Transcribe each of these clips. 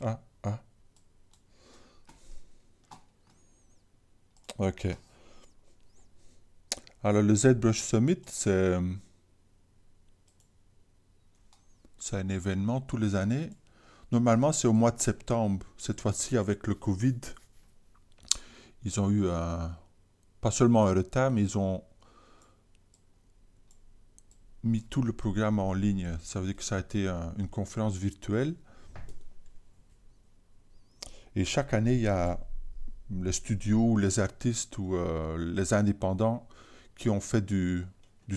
Ah, ah. OK. Alors, le ZBrush Summit, c'est... Euh, c'est un événement tous les années. Normalement, c'est au mois de septembre. Cette fois-ci, avec le Covid, ils ont eu un... Pas seulement un retard, mais ils ont mis tout le programme en ligne. Ça veut dire que ça a été une conférence virtuelle et chaque année, il y a les studios, les artistes ou euh, les indépendants qui ont fait du,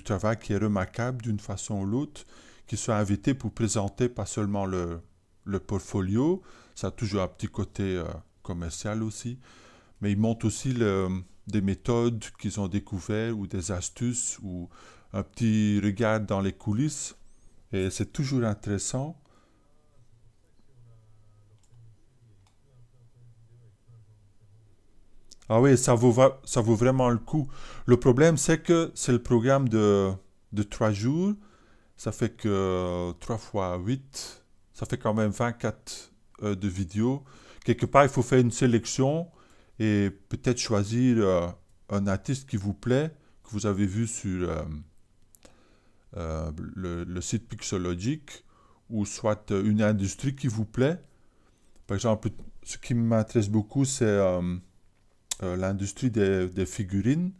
travail qui est remarquable d'une façon ou l'autre, qui sont invités pour présenter pas seulement le, portfolio, ça a toujours un petit côté euh, commercial aussi, mais ils montrent aussi des méthodes qu'ils ont découvertes ou des astuces ou un petit regard dans les coulisses. Et c'est toujours intéressant Ah oui, ça vaut, ça vaut vraiment le coup. Le problème, c'est que c'est le programme de, de jours. Ça fait que 3 fois 8, ça fait quand même 24 de vidéos. Quelque part, il faut faire une sélection et peut-être choisir euh, un artiste qui vous plaît, que vous avez vu sur euh, euh, le, le, site Pixologic, ou soit une industrie qui vous plaît. Par exemple, ce qui m'intéresse beaucoup, c'est... Euh, l'industrie des, figurines,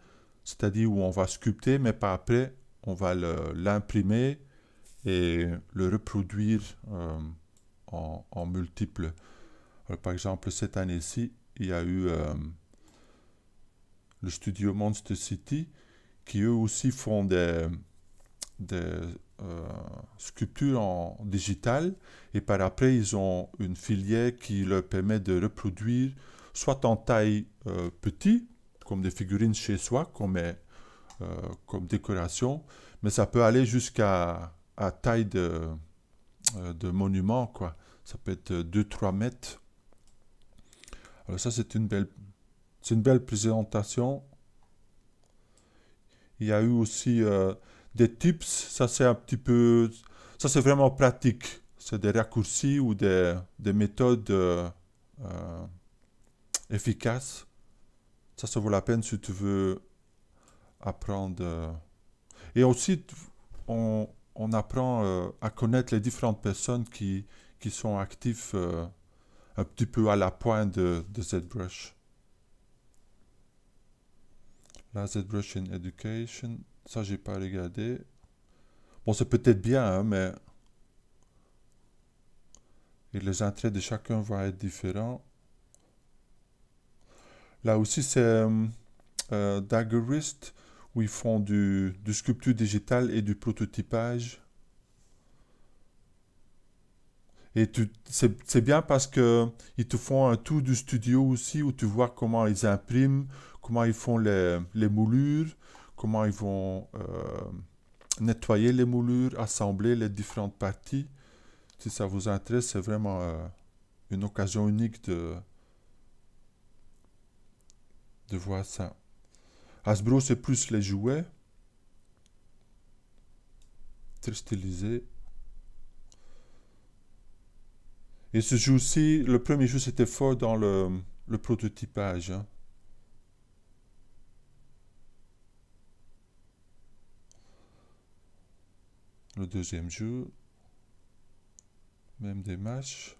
c'est-à-dire où on va sculpter, mais pas après, on va l'imprimer et le reproduire euh, en, multiples. Euh, par exemple, cette année-ci, il y a eu le studio Monster City, qui eux aussi font des, sculptures en digital. Et par après, ils ont une filière qui leur permet de reproduire soit en taille euh, petite, petit, comme des figurines chez soi, qu'on euh, comme décoration, mais ça peut aller jusqu'à à taille de, euh, de monument, quoi. Ça peut être 2-3 mètres. Alors ça, c'est une belle, c'est une belle présentation. Il y a eu aussi des tips. Ça, c'est un petit peu... Ça, c'est vraiment pratique. C'est des raccourcis ou des, des méthodes efficace. Ça, se vaut la peine si tu veux apprendre. Euh, et aussi, on, apprend euh, à connaître les différentes personnes qui, qui sont actives euh, un petit peu à la pointe de, de ZBrush. Là, ZBrush in Education, ça j'ai pas regardé. Bon, c'est peut-être bien, hein, mais... Et les intérêts de chacun vont être différents. Là aussi, c'est euh, euh où ils font du, sculpture digitale et du prototypage. Et c'est bien parce qu'ils te font un tour du studio aussi, où tu vois comment ils impriment, comment ils font les, moulures, comment ils vont euh, nettoyer les moulures, assembler les différentes parties. Si ça vous intéresse, c'est vraiment euh, une occasion unique de, de voir ça. Hasbro, c'est plus les jouets. Très Et ce jeu-ci, le premier jeu, c'était fort dans le, le prototypage. Hein. Le deuxième jeu, même des matchs.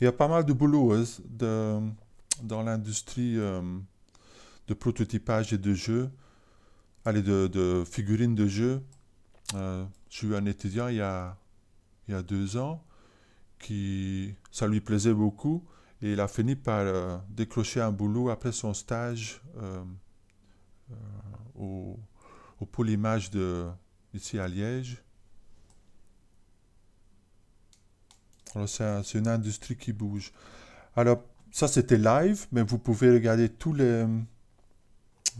Il y a pas mal de boulot de, dans l'industrie euh, de prototypage et de jeux, allez, de, figurines de jeux. j'ai eu un étudiant il y, a, il y deux ans qui ça lui plaisait beaucoup et il a fini par euh, décrocher un boulot après son stage euh, au, au, pôle de, ici à Liège. Alors c'est, une industrie qui bouge. Alors ça, c'était live, mais vous pouvez regarder tous les,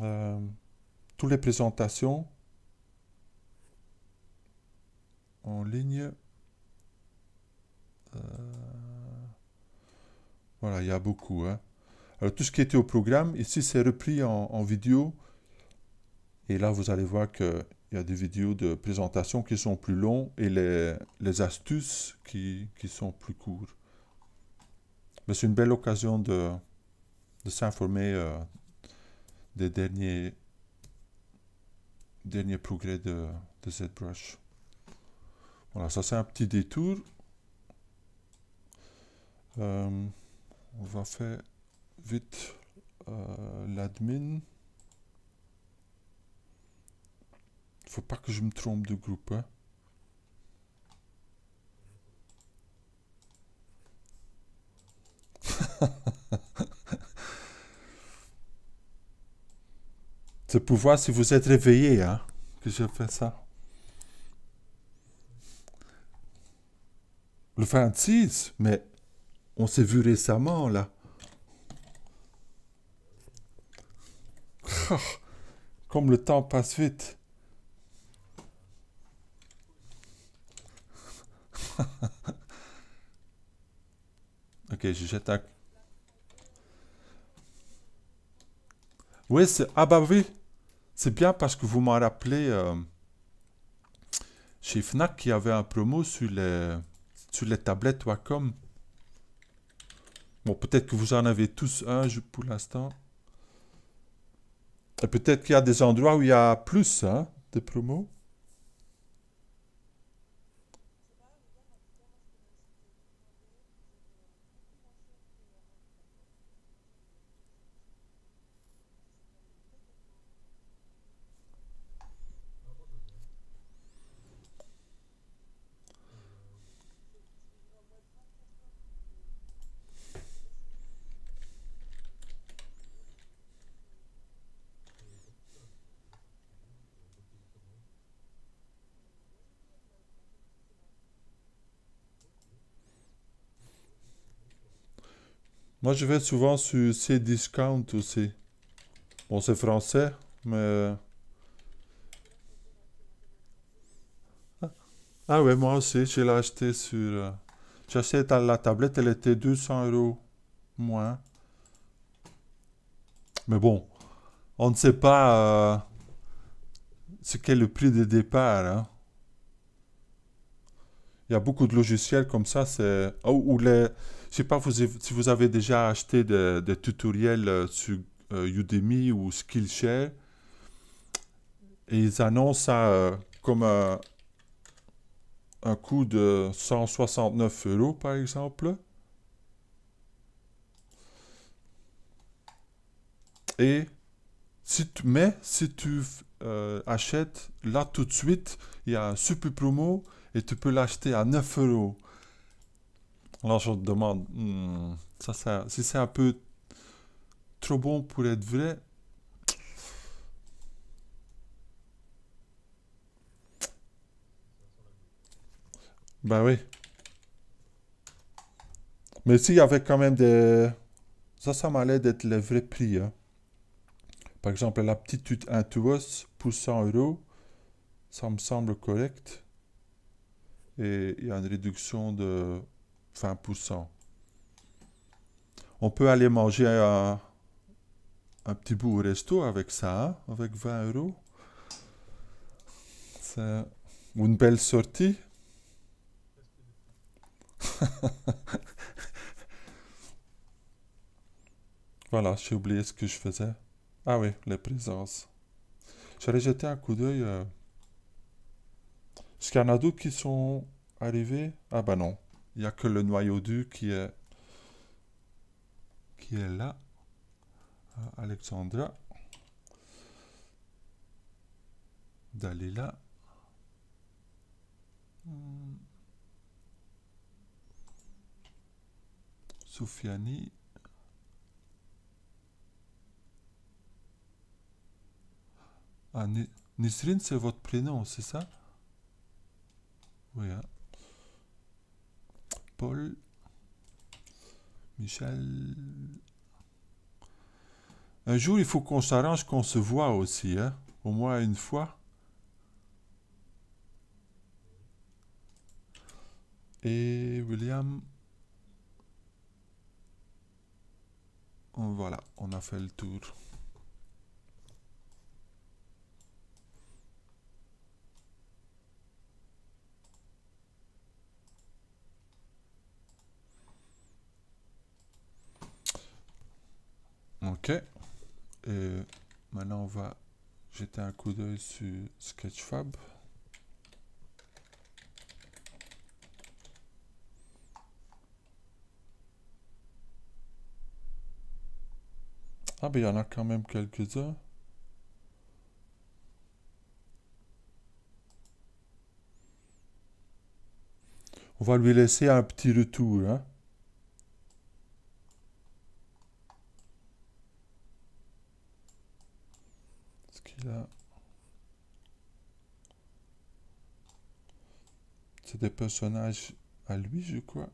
euh, toutes les présentations en ligne. Euh, voilà, il y a beaucoup. Hein. Alors, tout ce qui était au programme, ici, c'est repris en, vidéo. Et là, vous allez voir qu'il y a des vidéos de présentation qui sont plus longues et les, les astuces qui, qui sont plus courtes c'est une belle occasion de, s'informer euh, des derniers, derniers progrès de, ZBrush. Voilà, ça c'est un petit détour. Euh, on va faire vite euh, l'admin. Il ne Faut pas que je me trompe de groupe. Hein. C'est pour voir si vous êtes réveillé hein, que je fais ça. Le 26, mais on s'est vu récemment là. Comme le temps passe vite. ok, je jette un Oui, c'est... Ah bah oui C'est bien parce que vous m'en rappelez... Euh, chez Fnac, qui avait un promo sur les, sur les tablettes Wacom. Bon, peut-être que vous en avez tous un pour l'instant. Et peut-être qu'il y a des endroits où il y a plus hein, de promos. Moi, je vais souvent sur ces discounts aussi. Bon, c'est français, mais... Ah, ah ouais, moi aussi, j'ai l'acheté sur... Euh, j'ai la tablette, elle était 200 euros moins. Mais bon, on ne sait pas euh, ce qu'est le prix de départ. Hein. Il y a beaucoup de logiciels comme ça, c'est... Oh, ou les... Je sais pas si vous avez déjà acheté des tutoriels euh, sur euh, Udemy ou Skillshare. Et ils annoncent ça euh, comme un, coût de 169 euros, par exemple. Et si tu, mais si tu achètes là tout de suite, il y a un super promo et tu peux l'acheter à 9 euros. Alors je te demande, hmm, ça, si c'est un peu trop bon pour être vrai, ben oui. Mais s'il y avait quand même des... Ça, ça m'allait d'être le vrai prix. Hein. Par exemple, la petite Intuos pour 100 euros, ça me semble correct. Et il y a une réduction de 20%. On peut aller manger un, petit bout au resto avec ça, avec 20 euros. C'est une belle sortie. voilà, j'ai oublié ce que je faisais. Ah oui, les présences. J'allais jeté un coup d'œil. Est-ce euh, qu'il y en a d'autres qui sont arrivés Ah bah ben non. Il n'y a que le noyau du qui est, qui est là. Alexandra. Dalila. Soufiani. Ah, Nisrine, c'est votre prénom, c'est ça Oui, hein. Paul, Michel. Un jour, il faut qu'on s'arrange qu'on se voit aussi, hein? au moins une fois. Et William. Voilà, on a fait le tour. Ok. Et maintenant, on va jeter un coup d'œil sur Sketchfab. Ah, ben il y en a quand même quelques-uns. On va lui laisser un petit retour. Hein? C'est des personnages à lui, je crois.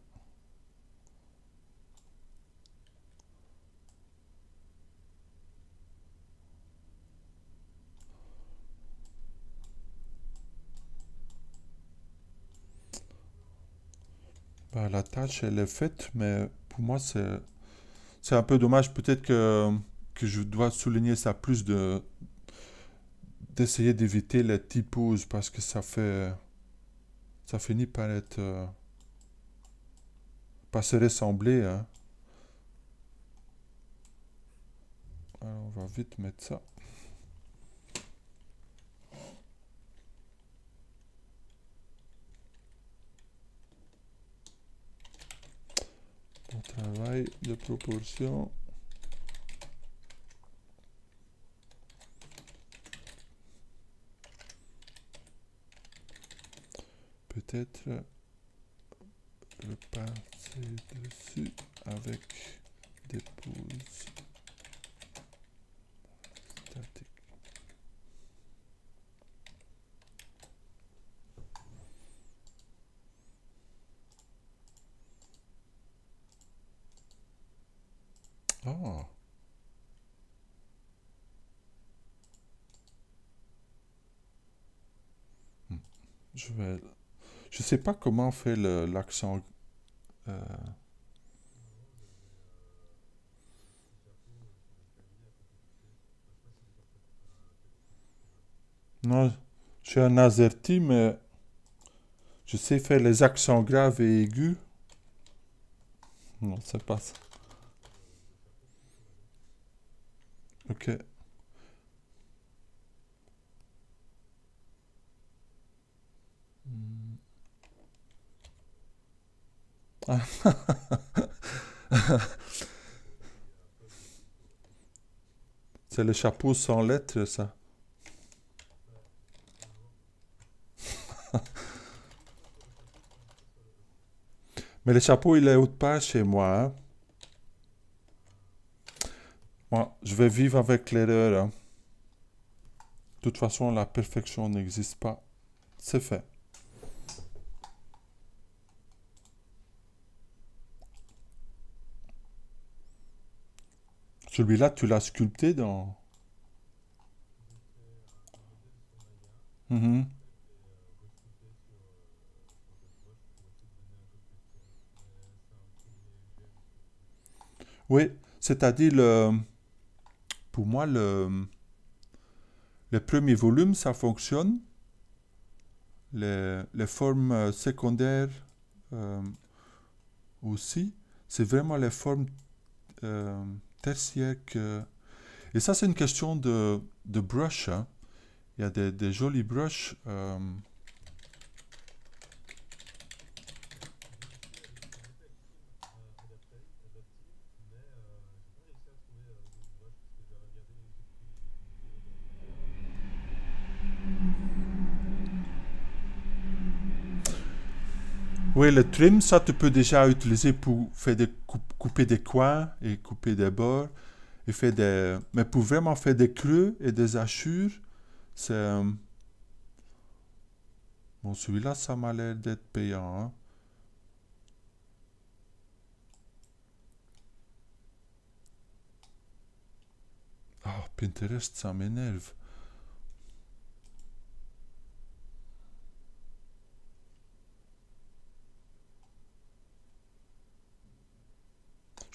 Bah, la tâche, elle est faite, mais pour moi, c'est un peu dommage. Peut-être que, que je dois souligner ça plus de, d'essayer d'éviter les typos parce que ça fait ça finit par être euh, pas se ressembler hein. Alors, on va vite mettre ça on travaille de proportion peut-être euh, le passer dessus avec des pouces statiques. oh Je vais je sais pas comment on fait l'accent. Euh, non, je suis un azerty, mais je sais faire les accents graves et aigus. Non, ça passe. Ok. C'est le chapeau sans lettres, ça. Mais le chapeau, il est haute pas chez moi. Hein. Moi je vais vivre avec l'erreur. Hein. De toute façon, la perfection n'existe pas. C'est fait. Celui-là, tu l'as sculpté dans... Mhm. Oui, c'est-à-dire, le... pour moi, le... le premier volume, ça fonctionne. Les, formes euh, secondaires euh, aussi. C'est vraiment les formes... Euh, siècle Et ça, c'est une question de, de brush. Hein. Il y a des, des jolis brushes. Euh. Oui, le trim, ça, tu peux déjà utiliser pour faire des coupes couper des coins et couper des bords. Et faire des... Mais pour vraiment faire des creux et des hachures, c'est... Bon, celui-là, ça m'a l'air d'être payant. Hein. Ah, Pinterest, ça m'énerve.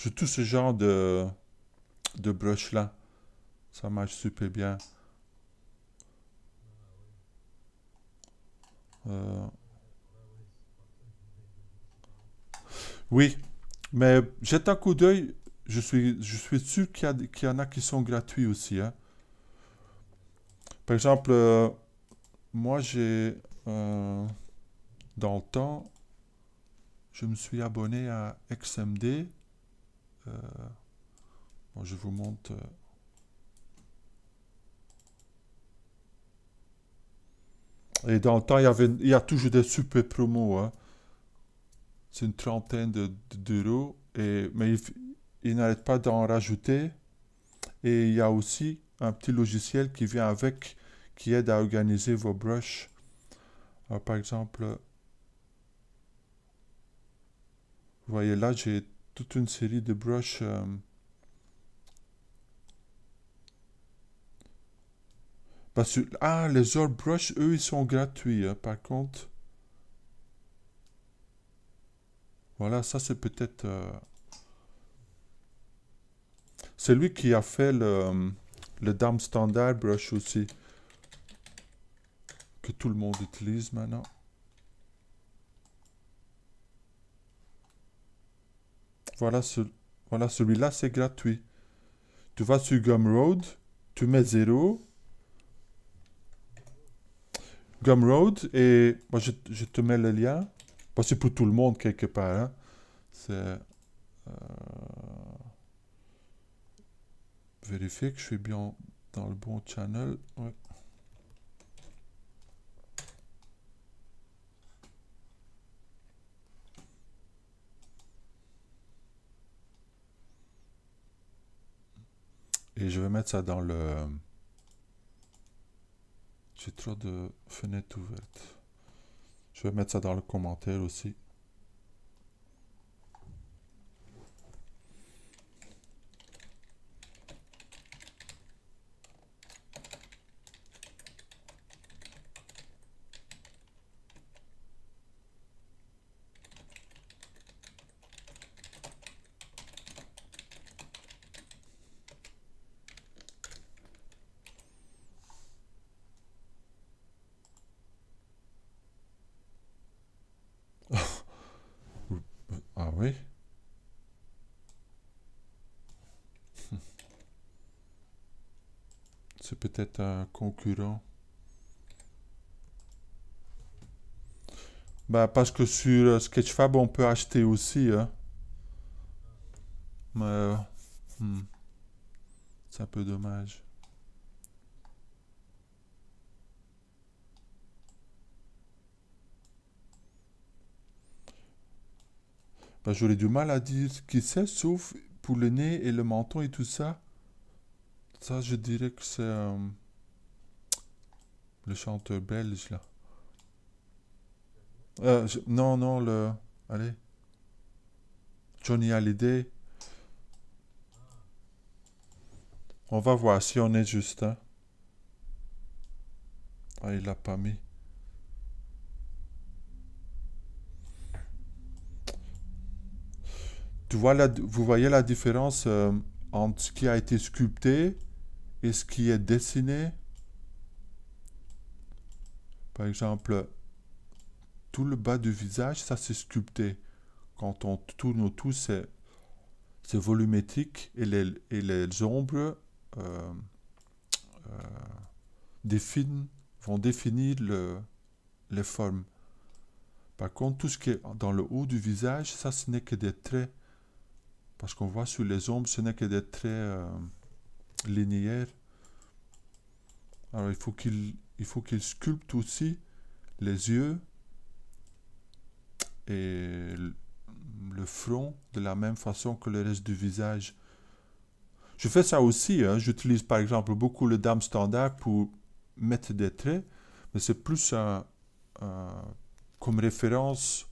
J'ai tout ce genre de, de là Ça marche super bien. Euh. Oui, mais jette un coup d'œil. Je suis, je suis sûr qu'il y, y, en a qui sont gratuits aussi. Hein. Par exemple, euh, moi j'ai... Euh, dans le temps, je me suis abonné à XMD. Euh, je vous montre. Euh, et dans le temps, il y, avait, il y a toujours des super promos. Hein. C'est une trentaine d'euros. et mais il n'arrête pas d'en rajouter. Et il y a aussi un petit logiciel qui vient avec, qui aide à organiser vos brushes. Euh, par exemple, vous voyez là, j'ai une série de brushes euh, parce que ah, les autres brushes eux ils sont gratuits hein, par contre voilà ça c'est peut-être celui c'est lui qui a fait le le dame standard brush aussi que tout le monde utilise maintenant Voilà, ce, voilà celui-là, c'est gratuit. Tu vas sur Gumroad, tu mets 0. Gumroad, et moi je, te mets le lien. c'est pour tout le monde quelque part. Hein. C'est. Euh, vérifier que je suis bien dans le bon channel. Et je vais mettre ça dans le... J'ai trop de fenêtres ouvertes. Je vais mettre ça dans le commentaire aussi. concurrent bah parce que sur euh, Sketchfab on peut acheter aussi hein. mais euh, hmm. c'est un peu dommage bah, j'aurais du mal à dire qui c'est sauf pour le nez et le menton et tout ça ça je dirais que c'est euh, le chanteur belge, là. Euh, non, non, le... Allez. Johnny Hallyday. On va voir si on est juste. Hein. Ah, il l'a pas mis. Tu vois la, vous voyez la différence euh, entre ce qui a été sculpté et ce qui est dessiné par exemple, tout le bas du visage, ça c'est sculpté. Quand on tourne autour, c'est volumétrique et les, et les ombres euh, euh vont définir le, les formes. Par contre, tout ce qui est dans le haut du visage, ça ce n'est que des traits. Parce qu'on voit sur les ombres, ce n'est que des traits euh, linéaires. Alors il faut qu'il il faut qu'il sculpte aussi les yeux et le front de la même façon que le reste du visage. Je fais ça aussi. Hein. J'utilise par exemple beaucoup le dame standard pour mettre des traits, mais c'est plus un, comme référence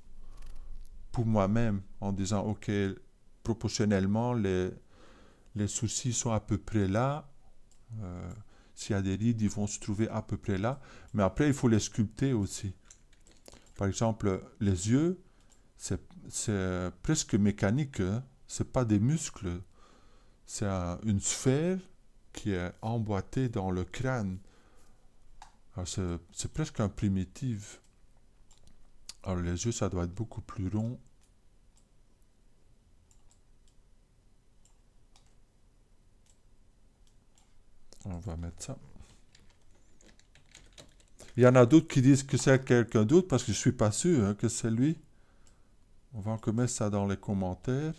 pour moi-même en disant ok, proportionnellement les, les soucis sont à peu près là. Euh, s'il y a des rides, ils vont se trouver à peu près là. Mais après, il faut les sculpter aussi. Par exemple, les yeux, c'est presque mécanique. Ce hein. C'est pas des muscles. C'est une sphère qui est emboîtée dans le crâne. Ah, c'est presque un primitif. Alors les yeux, ça doit être beaucoup plus rond On va mettre ça. Il y en a d'autres qui disent que c'est quelqu'un d'autre parce que je suis pas sûr hein, que c'est lui. On va encore mettre ça dans les commentaires.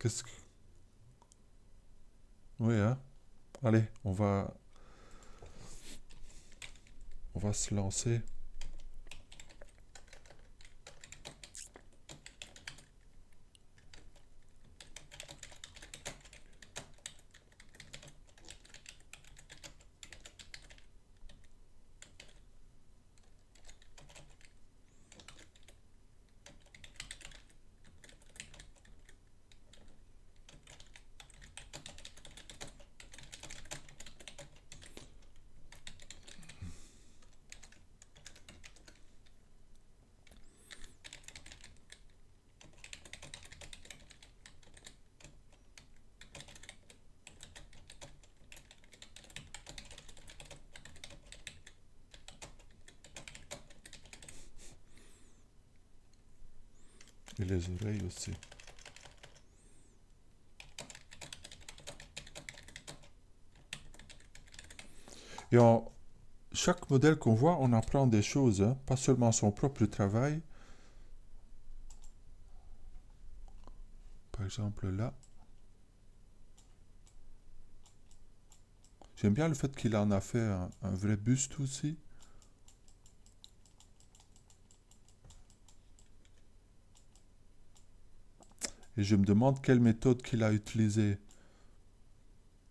Qu'est-ce que... Oui, hein. Allez, on va... On va se lancer. aussi. Et en chaque modèle qu'on voit, on apprend des choses, hein. pas seulement son propre travail. Par exemple là. J'aime bien le fait qu'il en a fait un, un vrai buste aussi. Et je me demande quelle méthode qu'il a utilisée.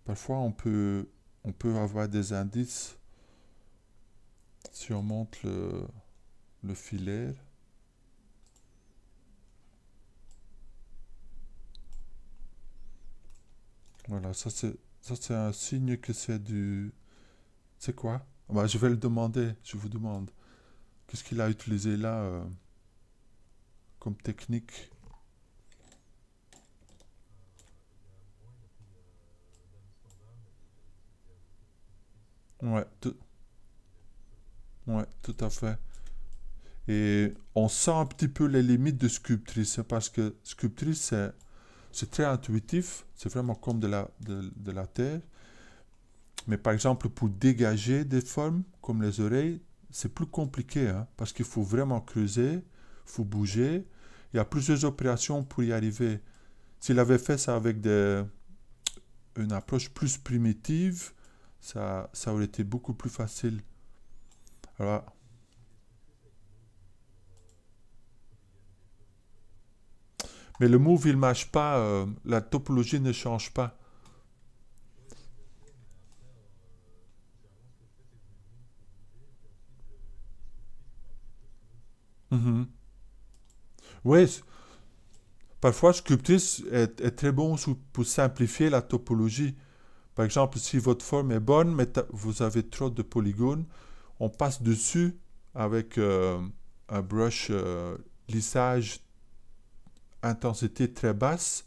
Parfois, on peut, on peut avoir des indices si on monte le, le filaire. Voilà, ça c'est un signe que c'est du... C'est quoi bah, Je vais le demander, je vous demande. Qu'est-ce qu'il a utilisé là euh, comme technique Ouais, tout... tout à fait. Et on sent un petit peu les limites de Sculptrice, parce que Sculptrice, c'est très intuitif, c'est vraiment comme de la, de, la terre. Mais par exemple, pour dégager des formes, comme les oreilles, c'est plus compliqué, hein, parce qu'il faut vraiment creuser, il faut bouger. Il y a plusieurs opérations pour y arriver. S'il avait fait ça avec des, une approche plus primitive, ça, ça aurait été beaucoup plus facile. Voilà. Mais le move, il ne marche pas. Euh, la topologie ne change pas. Mhm. Oui. Parfois, Sculptis est, est, très bon pour simplifier la topologie. Par exemple, si votre forme est bonne, mais vous avez trop de polygones, on passe dessus avec euh, un brush euh, lissage intensité très basse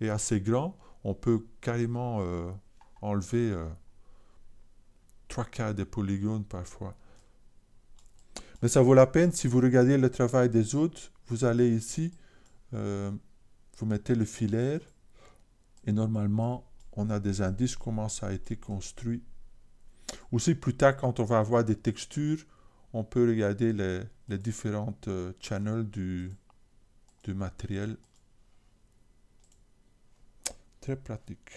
et assez grand. On peut carrément euh, enlever trois quarts des polygones parfois. Mais ça vaut la peine, si vous regardez le travail des autres, vous allez ici, vous mettez le filaire et normalement on a des indices comment ça a été construit. Aussi, plus tard, quand on va avoir des textures, on peut regarder les, les différentes euh, channels du, du matériel. Très pratique.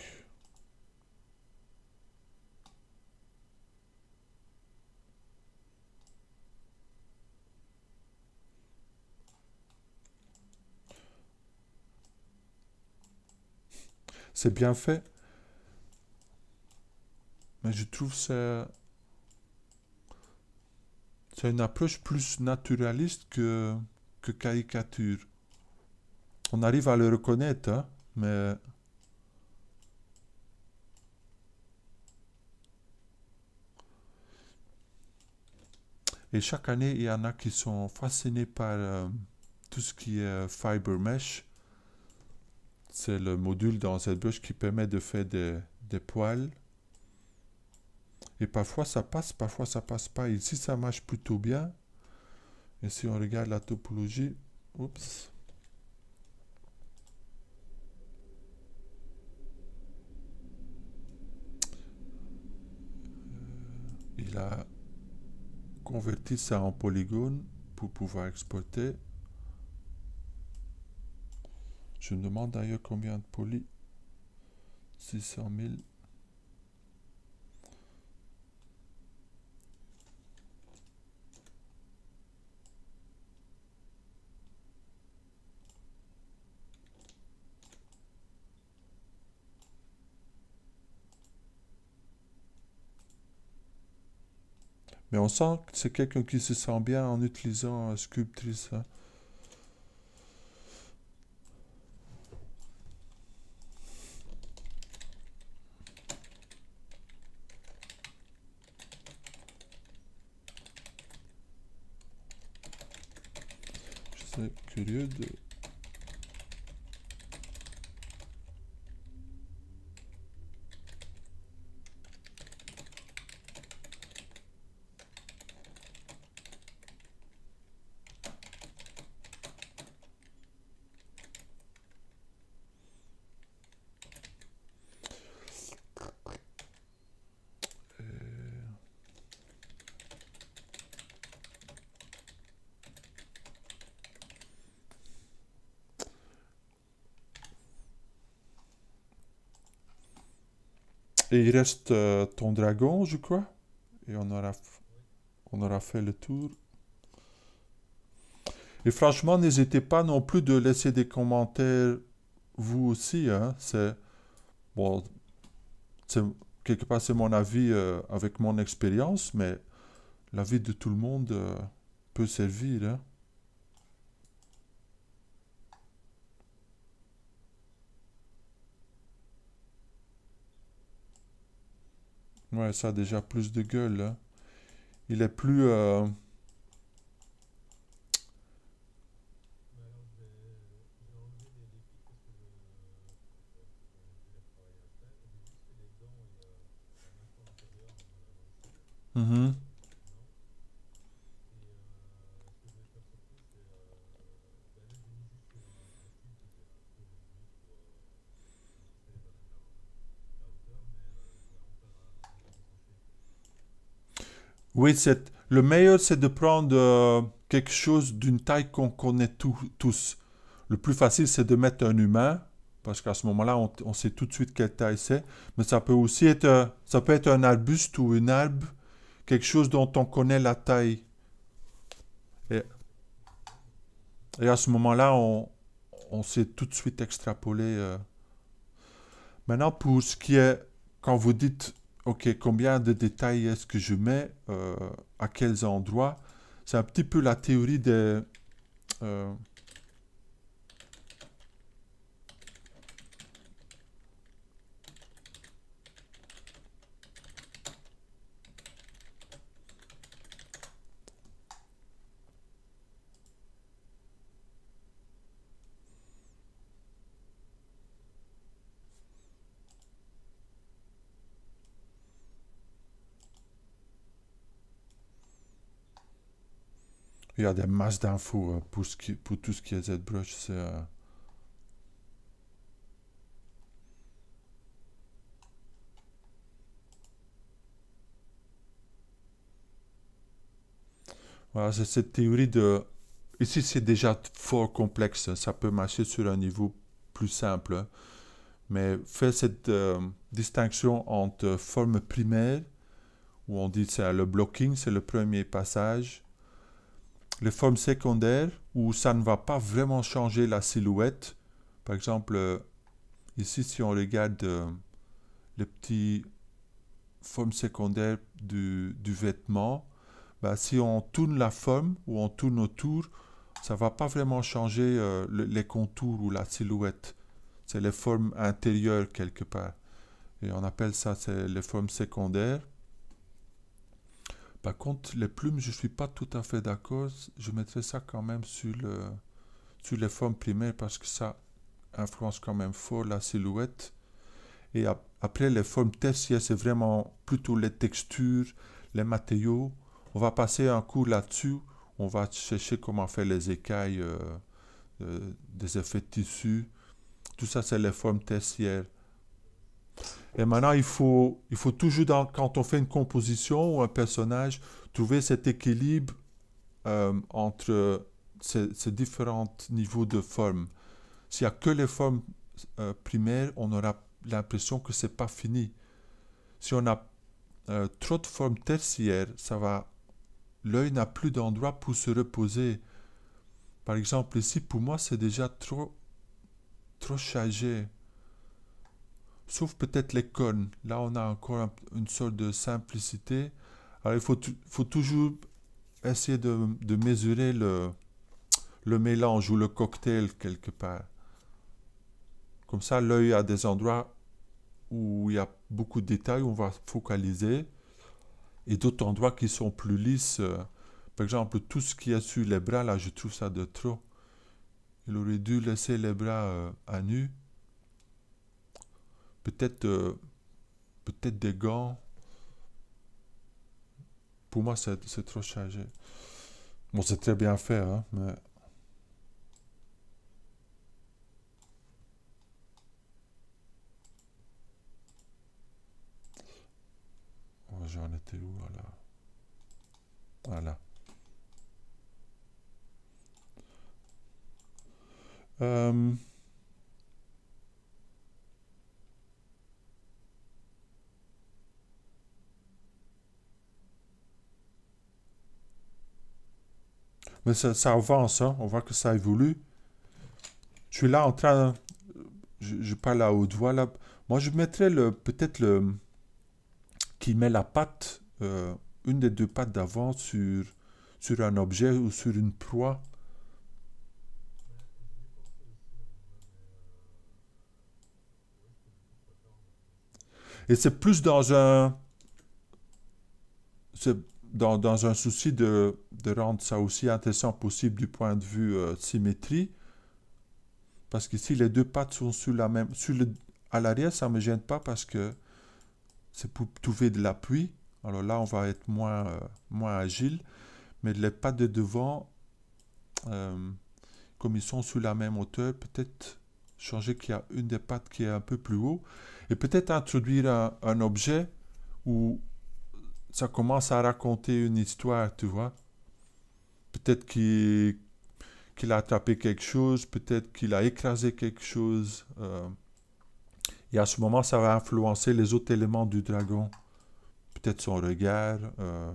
C'est bien fait. Mais je trouve ça c'est une approche plus naturaliste que, que caricature. On arrive à le reconnaître, hein, mais... Et chaque année, il y en a qui sont fascinés par euh, tout ce qui est fiber mesh. C'est le module dans cette ZBrush qui permet de faire des poils et parfois ça passe, parfois ça passe pas. Ici ça marche plutôt bien. Et si on regarde la topologie, oups. Euh, il a converti ça en polygone pour pouvoir exporter. Je me demande d'ailleurs combien de poly. 600 000. Mais on sent que c'est quelqu'un qui se sent bien en utilisant un euh, sculptrice. Hein. il reste euh, ton dragon, je crois. Et on aura, on aura fait le tour. Et franchement, n'hésitez pas non plus de laisser des commentaires, vous aussi. Hein. C'est bon, quelque part c'est mon avis euh, avec mon expérience, mais l'avis de tout le monde euh, peut servir. Hein. ça a déjà plus de gueule. Il est plus... Euh, Oui, c'est le meilleur, c'est de prendre euh, quelque chose d'une taille qu'on connaît tous. Le plus facile, c'est de mettre un humain, parce qu'à ce moment-là, on, sait tout de suite quelle taille c'est. Mais ça peut aussi être, euh, ça peut être un arbuste ou une arbre, quelque chose dont on connaît la taille. Et, à ce moment-là, on, sait tout de suite extrapoler. Euh. Maintenant, pour ce qui est, quand vous dites ok, combien de détails est-ce que je mets, euh, à quels endroits. C'est un petit peu la théorie des... Euh, Il y a des masses d'infos euh, pour, pour tout ce qui est ZBrush. C'est. Euh, voilà, c'est cette théorie de. Ici, c'est déjà fort complexe. Ça peut marcher sur un niveau plus simple. Mais faire cette euh, distinction entre forme primaire, où on dit c'est le blocking, c'est le premier passage, les formes secondaires où ça ne va pas vraiment changer la silhouette. Par exemple, euh, ici, si on regarde euh, les petites formes secondaires du, vêtement, bah, si on tourne la forme ou on tourne autour, ça ne va pas vraiment changer euh, les contours ou la silhouette. C'est les formes intérieures quelque part. Et on appelle ça les formes secondaires. Par contre, les plumes, je ne suis pas tout à fait d'accord. Je mettrais ça quand même sur, les formes primaires parce que ça influence quand même fort la silhouette. Et après, les formes tertiaires, c'est vraiment plutôt les textures, les matériaux. On va passer un cours là-dessus. On va chercher comment faire les écailles, euh, euh, des effets tissus. Tout ça, c'est les formes tertiaires. Et maintenant, il faut, il faut toujours, quand on fait une composition ou un personnage, trouver cet équilibre euh, entre ces, différents niveaux de forme. S'il n'y a que les formes euh, primaires, on aura l'impression que ce n'est pas fini. Si on a euh, trop de formes tertiaires, ça va. L'œil n'a plus d'endroit pour se reposer. Par exemple, ici, pour moi, c'est déjà trop, trop chargé sauf peut-être les cônes. Là, on a encore une sorte de simplicité. Alors, il faut, toujours essayer de, mesurer le, mélange ou le cocktail quelque part. Comme ça, l'œil a des endroits où il y a beaucoup de détails, on va focaliser, et d'autres endroits qui sont plus lisses. Euh, par exemple, tout ce qui est sur les bras, là, je trouve ça de trop. Il aurait dû laisser les bras euh, à nu Peut-être euh, peut-être des gants. Pour moi, c'est trop chargé. Bon, c'est très bien fait, hein, mais... Oh, j'en étais où, voilà. Voilà. Euh, Mais ça, avance, on voit que ça évolue. Je suis là en train... Je, je parle à haute voix là. Moi, je mettrais le, peut-être le... Qui met la patte, euh, une des deux pattes d'avant sur, sur un objet ou sur une proie. Et c'est plus dans un dans, dans, un souci de, de, rendre ça aussi intéressant possible du point de vue euh, symétrie, parce qu'ici les deux pattes sont sur la même, sur à l'arrière ça ne me gêne pas parce que c'est pour trouver de l'appui. Alors là on va être moins, euh, moins agile, mais les pattes de devant, euh, comme ils sont sur la même hauteur, peut-être changer qu'il y a une des pattes qui est un peu plus haut et peut-être introduire un, un objet où ça commence à raconter une histoire, tu vois. Peut-être qu'il a attrapé quelque chose, peut-être qu'il a écrasé quelque chose. Euh. et à ce moment, ça va influencer les autres éléments du dragon. Peut-être son regard, euh.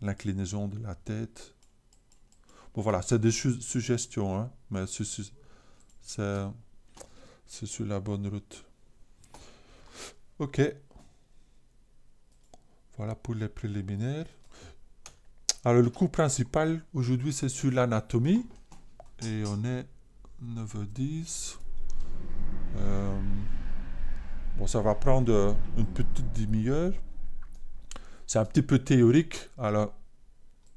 l'inclinaison de la tête. Bon voilà, c'est des suggestions, hein, mais c'est sur la bonne route. Ok. Voilà pour les préliminaires. Alors, le cours principal aujourd'hui, c'est sur l'anatomie. Et on est 9h10. Euh, bon, ça va prendre une petite demi-heure. C'est un petit peu théorique. Alors,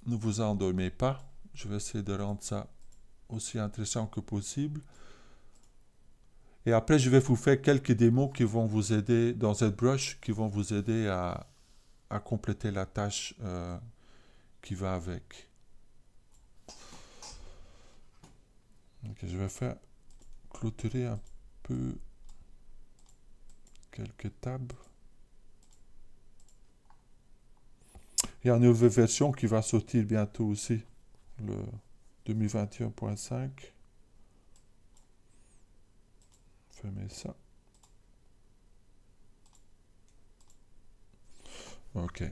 ne vous endormez pas. Je vais essayer de rendre ça aussi intéressant que possible. Et après, je vais vous faire quelques démos qui vont vous aider dans cette brush, qui vont vous aider à, compléter la tâche euh, qui va avec. je vais faire clôturer un peu quelques tables. Il y a une nouvelle version qui va sortir bientôt aussi, le 2021.5. Fermez ça. Ok.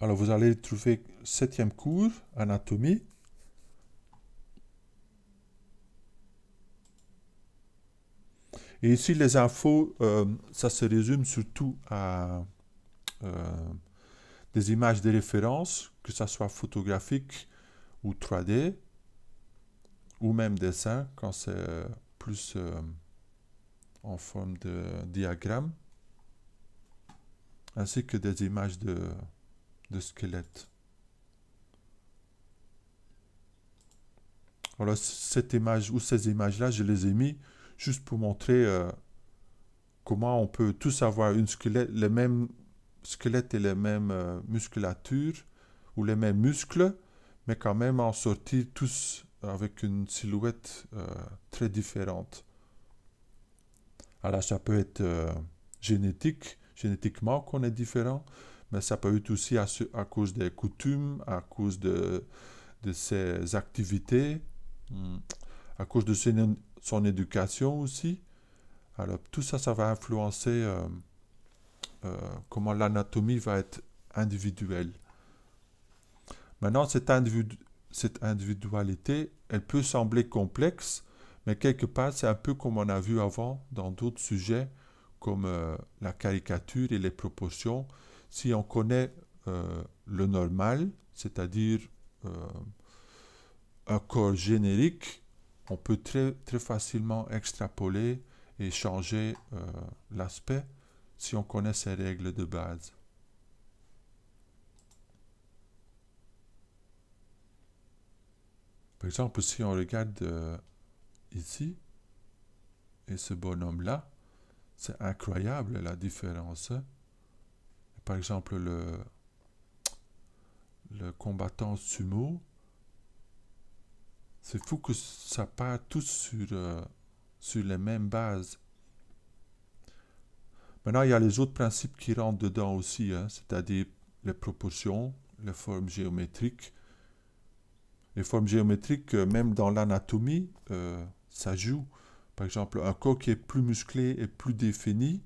Alors vous allez trouver septième cours, anatomie. Et ici, les infos, euh, ça se résume surtout à euh, des images de référence, que ce soit photographique ou 3D, ou même dessin, quand c'est plus euh, en forme de diagramme ainsi que des images de, de squelettes. Alors, cette image ou ces images-là, je les ai mis juste pour montrer euh, comment on peut tous avoir une squelette, les mêmes squelettes et les mêmes euh, musculatures ou les mêmes muscles, mais quand même en sortir tous avec une silhouette euh, très différente. Alors ça peut être génétique, génétiquement qu'on est différent, mais ça peut être aussi à, cause des coutumes, à cause de, de ses activités, hmm, à cause de son, éducation aussi. Alors tout ça, ça va influencer euh, euh, comment l'anatomie va être individuelle. Maintenant, cette, cette individualité, elle peut sembler complexe, mais quelque part, c'est un peu comme on a vu avant dans d'autres sujets, comme euh, la caricature et les proportions, si on connaît euh, le normal, c'est-à-dire euh, un corps générique, on peut très, très facilement extrapoler et changer l'aspect si on connaît ces règles de base. Par exemple, si on regarde ici, et ce bonhomme-là, c'est incroyable la différence. Hein. Par exemple, le, le combattant sumo, c'est fou que ça part tous sur, euh, sur les mêmes bases. Maintenant, il y a les autres principes qui rentrent dedans aussi, hein, c'est-à-dire les proportions, les formes géométriques. Les formes géométriques, euh, même dans l'anatomie, euh, ça joue. Par exemple, un corps qui est plus musclé et plus défini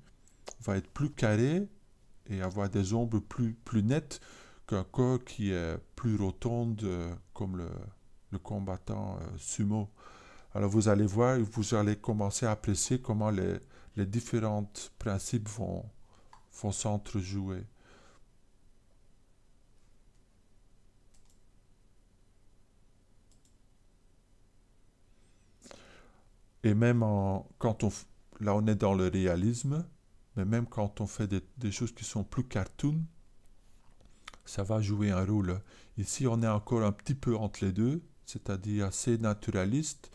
va être plus carré et avoir des ombres plus, nettes qu'un corps qui est plus rotonde euh, comme le, combattant euh, sumo. Alors vous allez voir, vous allez commencer à apprécier comment les, différents principes vont, vont s'entrejouer. Et même en, quand on... Là, on est dans le réalisme, mais même quand on fait des, choses qui sont plus cartoon, ça va jouer un rôle. Ici, on est encore un petit peu entre les deux, c'est-à-dire assez naturaliste,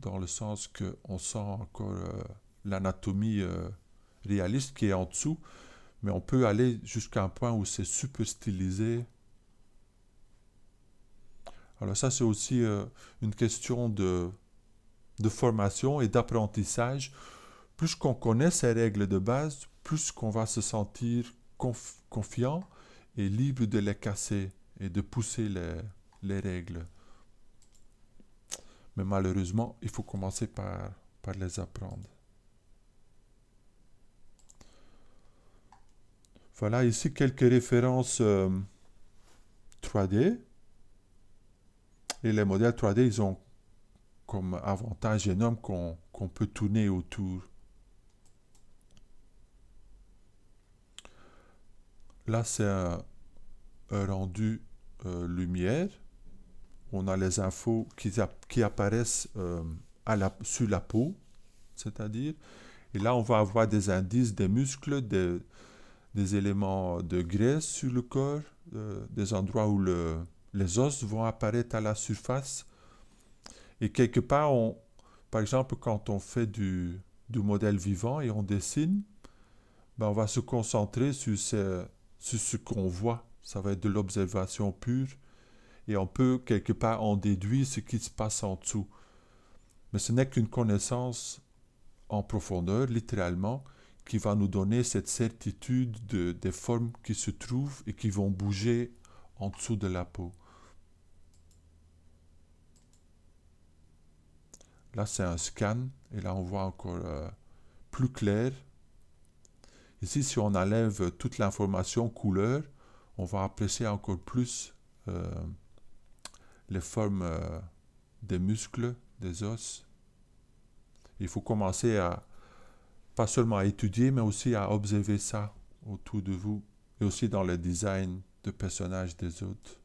dans le sens que on sent encore euh, l'anatomie euh, réaliste qui est en dessous, mais on peut aller jusqu'à un point où c'est super stylisé. Alors ça, c'est aussi euh, une question de de formation et d'apprentissage, plus qu'on connaît ces règles de base, plus qu'on va se sentir confiant et libre de les casser et de pousser les, règles. Mais malheureusement, il faut commencer par, par les apprendre. Voilà ici quelques références 3D. Euh, et les modèles 3D, ils ont comme avantage énorme qu'on peut tourner autour. Là, c'est un, rendu euh, lumière. On a les infos qui, apparaissent euh, sur la peau, c'est-à-dire. Et là, on va avoir des indices des muscles, des, des éléments de graisse sur le corps, euh, des endroits où le, les os vont apparaître à la surface et quelque part, on, par exemple, quand on fait du, du modèle vivant et on dessine, ben, on va se concentrer sur ce, sur ce qu'on voit. Ça va être de l'observation pure. Et on peut quelque part en déduire ce qui se passe en dessous. Mais ce n'est qu'une connaissance en profondeur, littéralement, qui va nous donner cette certitude des formes qui se trouvent et qui vont bouger en dessous de la peau. Là, c'est un scan. Et là, on voit encore euh, plus clair. Ici, si on enlève toute l'information couleur, on va apprécier encore plus euh, les formes euh, des muscles, des os. Il faut commencer à pas seulement à étudier, mais aussi à observer ça autour de vous et aussi dans le design de personnages des autres.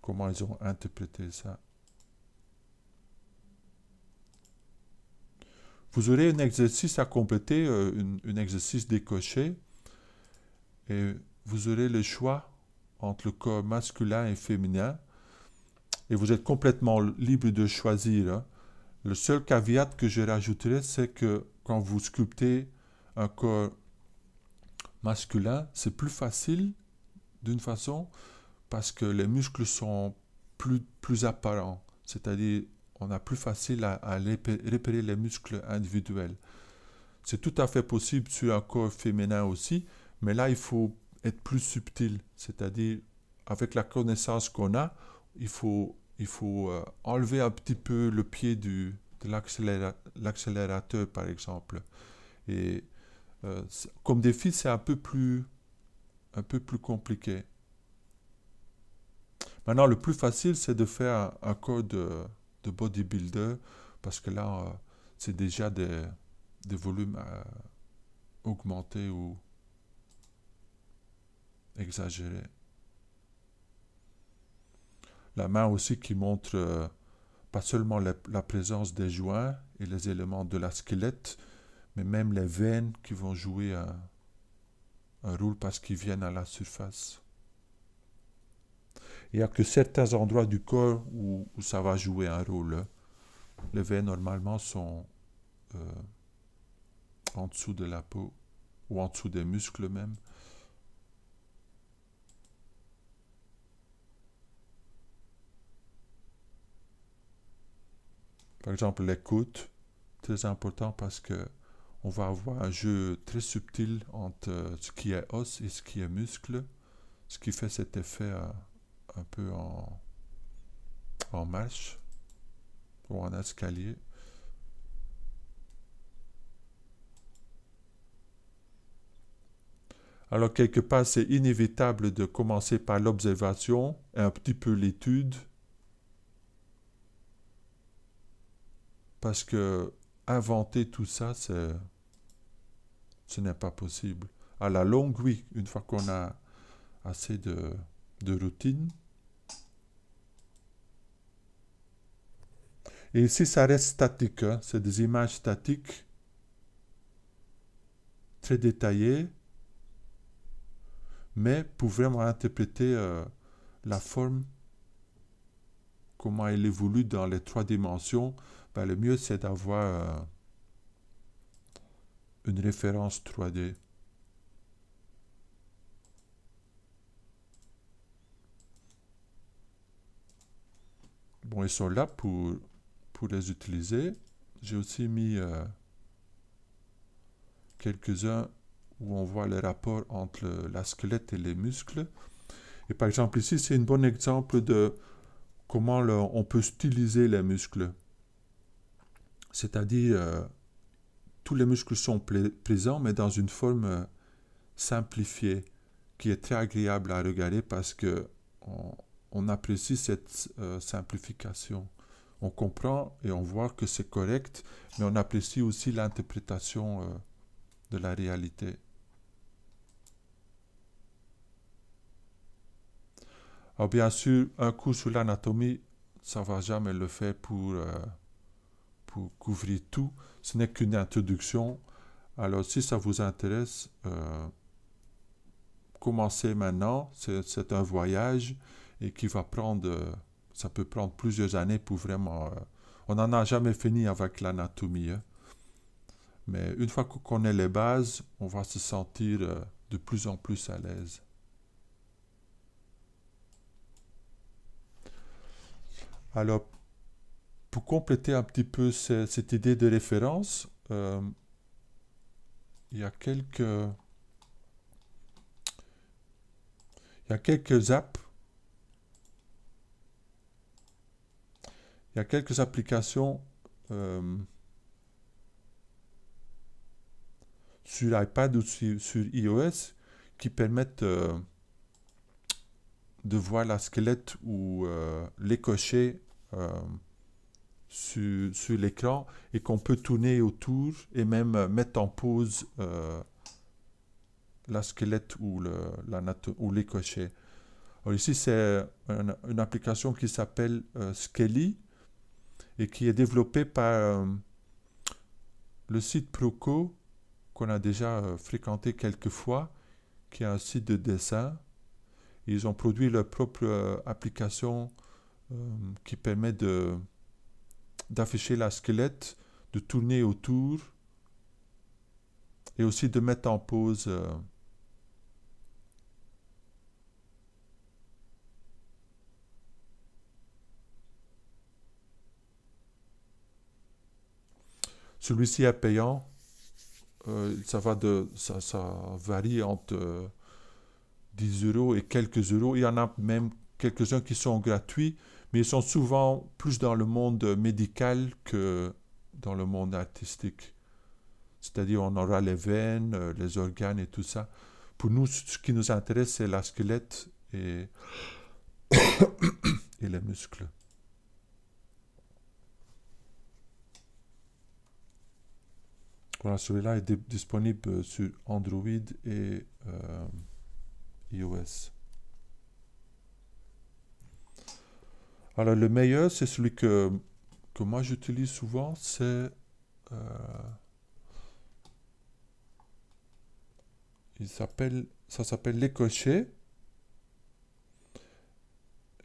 Comment ils ont interprété ça. Vous aurez un exercice à compléter, euh, un exercice décoché, et vous aurez le choix entre le corps masculin et féminin, et vous êtes complètement libre de choisir. Hein. Le seul caveat que je rajouterai, c'est que quand vous sculptez un corps masculin, c'est plus facile d'une façon parce que les muscles sont plus, plus apparents. C'est-à-dire, on a plus facile à, à repérer les muscles individuels. C'est tout à fait possible sur un corps féminin aussi, mais là, il faut être plus subtil, c'est-à-dire avec la connaissance qu'on a, il faut, il euh, enlever un petit peu le pied de l'accélérateur, par exemple. Et euh, comme défi, c'est un peu plus, compliqué. Maintenant, le plus facile, c'est de faire un, un code bodybuilder, parce que là, euh, c'est déjà des, volumes euh, augmentés ou exagérés. La main aussi qui montre euh, pas seulement la, présence des joints et les éléments de la squelette, mais même les veines qui vont jouer un rôle parce qu'ils viennent à la surface. Il n'y a que certains endroits du corps où, ça va jouer un rôle. Les veines, normalement, sont euh, en dessous de la peau ou en dessous des muscles même. Par exemple, les côtes, très important parce que on va avoir un jeu très subtil entre euh, ce qui est os et ce qui est muscle, ce qui fait cet effet... Euh, un peu en, en marche ou en escalier. Alors quelque part, c'est inévitable de commencer par l'observation et un petit peu l'étude. Parce que inventer tout ça, c'est ce n'est pas possible. À la longue, oui, une fois qu'on a assez de, de routine, Et ici, ça reste statique. Hein, c'est des images statiques très détaillées, mais pour vraiment interpréter euh, la forme, comment elle évolue dans les trois dimensions, ben, le mieux c'est d'avoir euh, une référence 3D. Bon, ils sont là pour pour les utiliser. J'ai aussi mis euh, quelques-uns où on voit le rapport entre la squelette et les muscles. Et par exemple ici, c'est un bon exemple de comment on peut styliser les muscles. C'est-à-dire, euh, tous les muscles sont présents, mais dans une forme euh, simplifiée, qui est très agréable à regarder parce que on, apprécie cette simplification on comprend et on voit que c'est correct, mais on apprécie aussi l'interprétation euh, de la réalité. Alors ah, bien sûr, un coup sur l'anatomie, ça ne va jamais le faire pour, euh, pour couvrir tout. Ce n'est qu'une introduction. Alors si ça vous intéresse, euh, commencez maintenant. C'est un voyage et qui va prendre ça peut prendre plusieurs années pour vraiment... Euh, on n'en a jamais fini avec l'anatomie. Hein. Mais une fois qu'on connaît les bases, on va se sentir euh, de plus en plus à l'aise. Alors, pour compléter un petit peu cette idée de référence, euh, il y a quelques... Il y a quelques apps Il y a quelques applications euh, sur iPad ou sur, iOS qui permettent euh, de voir la squelette ou euh, les cochers sur, l'écran et qu'on peut tourner autour et même mettre en pause la squelette ou, le, la ou les cochers. ici, c'est une, application qui s'appelle Skelly et qui est développé par euh, le site Proco qu'on a déjà euh, fréquenté quelques fois, qui est un site de dessin. Ils ont produit leur propre euh, application qui permet de d'afficher la squelette, de tourner autour et aussi de mettre en pause Celui-ci est payant. Euh, ça, va de, ça, varie entre 10 euh, euros et quelques euros. Il y en a même quelques-uns qui sont gratuits, mais ils sont souvent plus dans le monde médical que dans le monde artistique. C'est-à-dire, on aura les veines, euh, les organes et tout ça. Pour nous, ce qui nous intéresse, c'est la squelette et, et les muscles. Voilà, celui-là est disponible euh, sur Android et euh, iOS. Alors, le meilleur, c'est celui que, que moi j'utilise souvent, c'est... Euh, il s'appelle... Ça s'appelle l'écocher.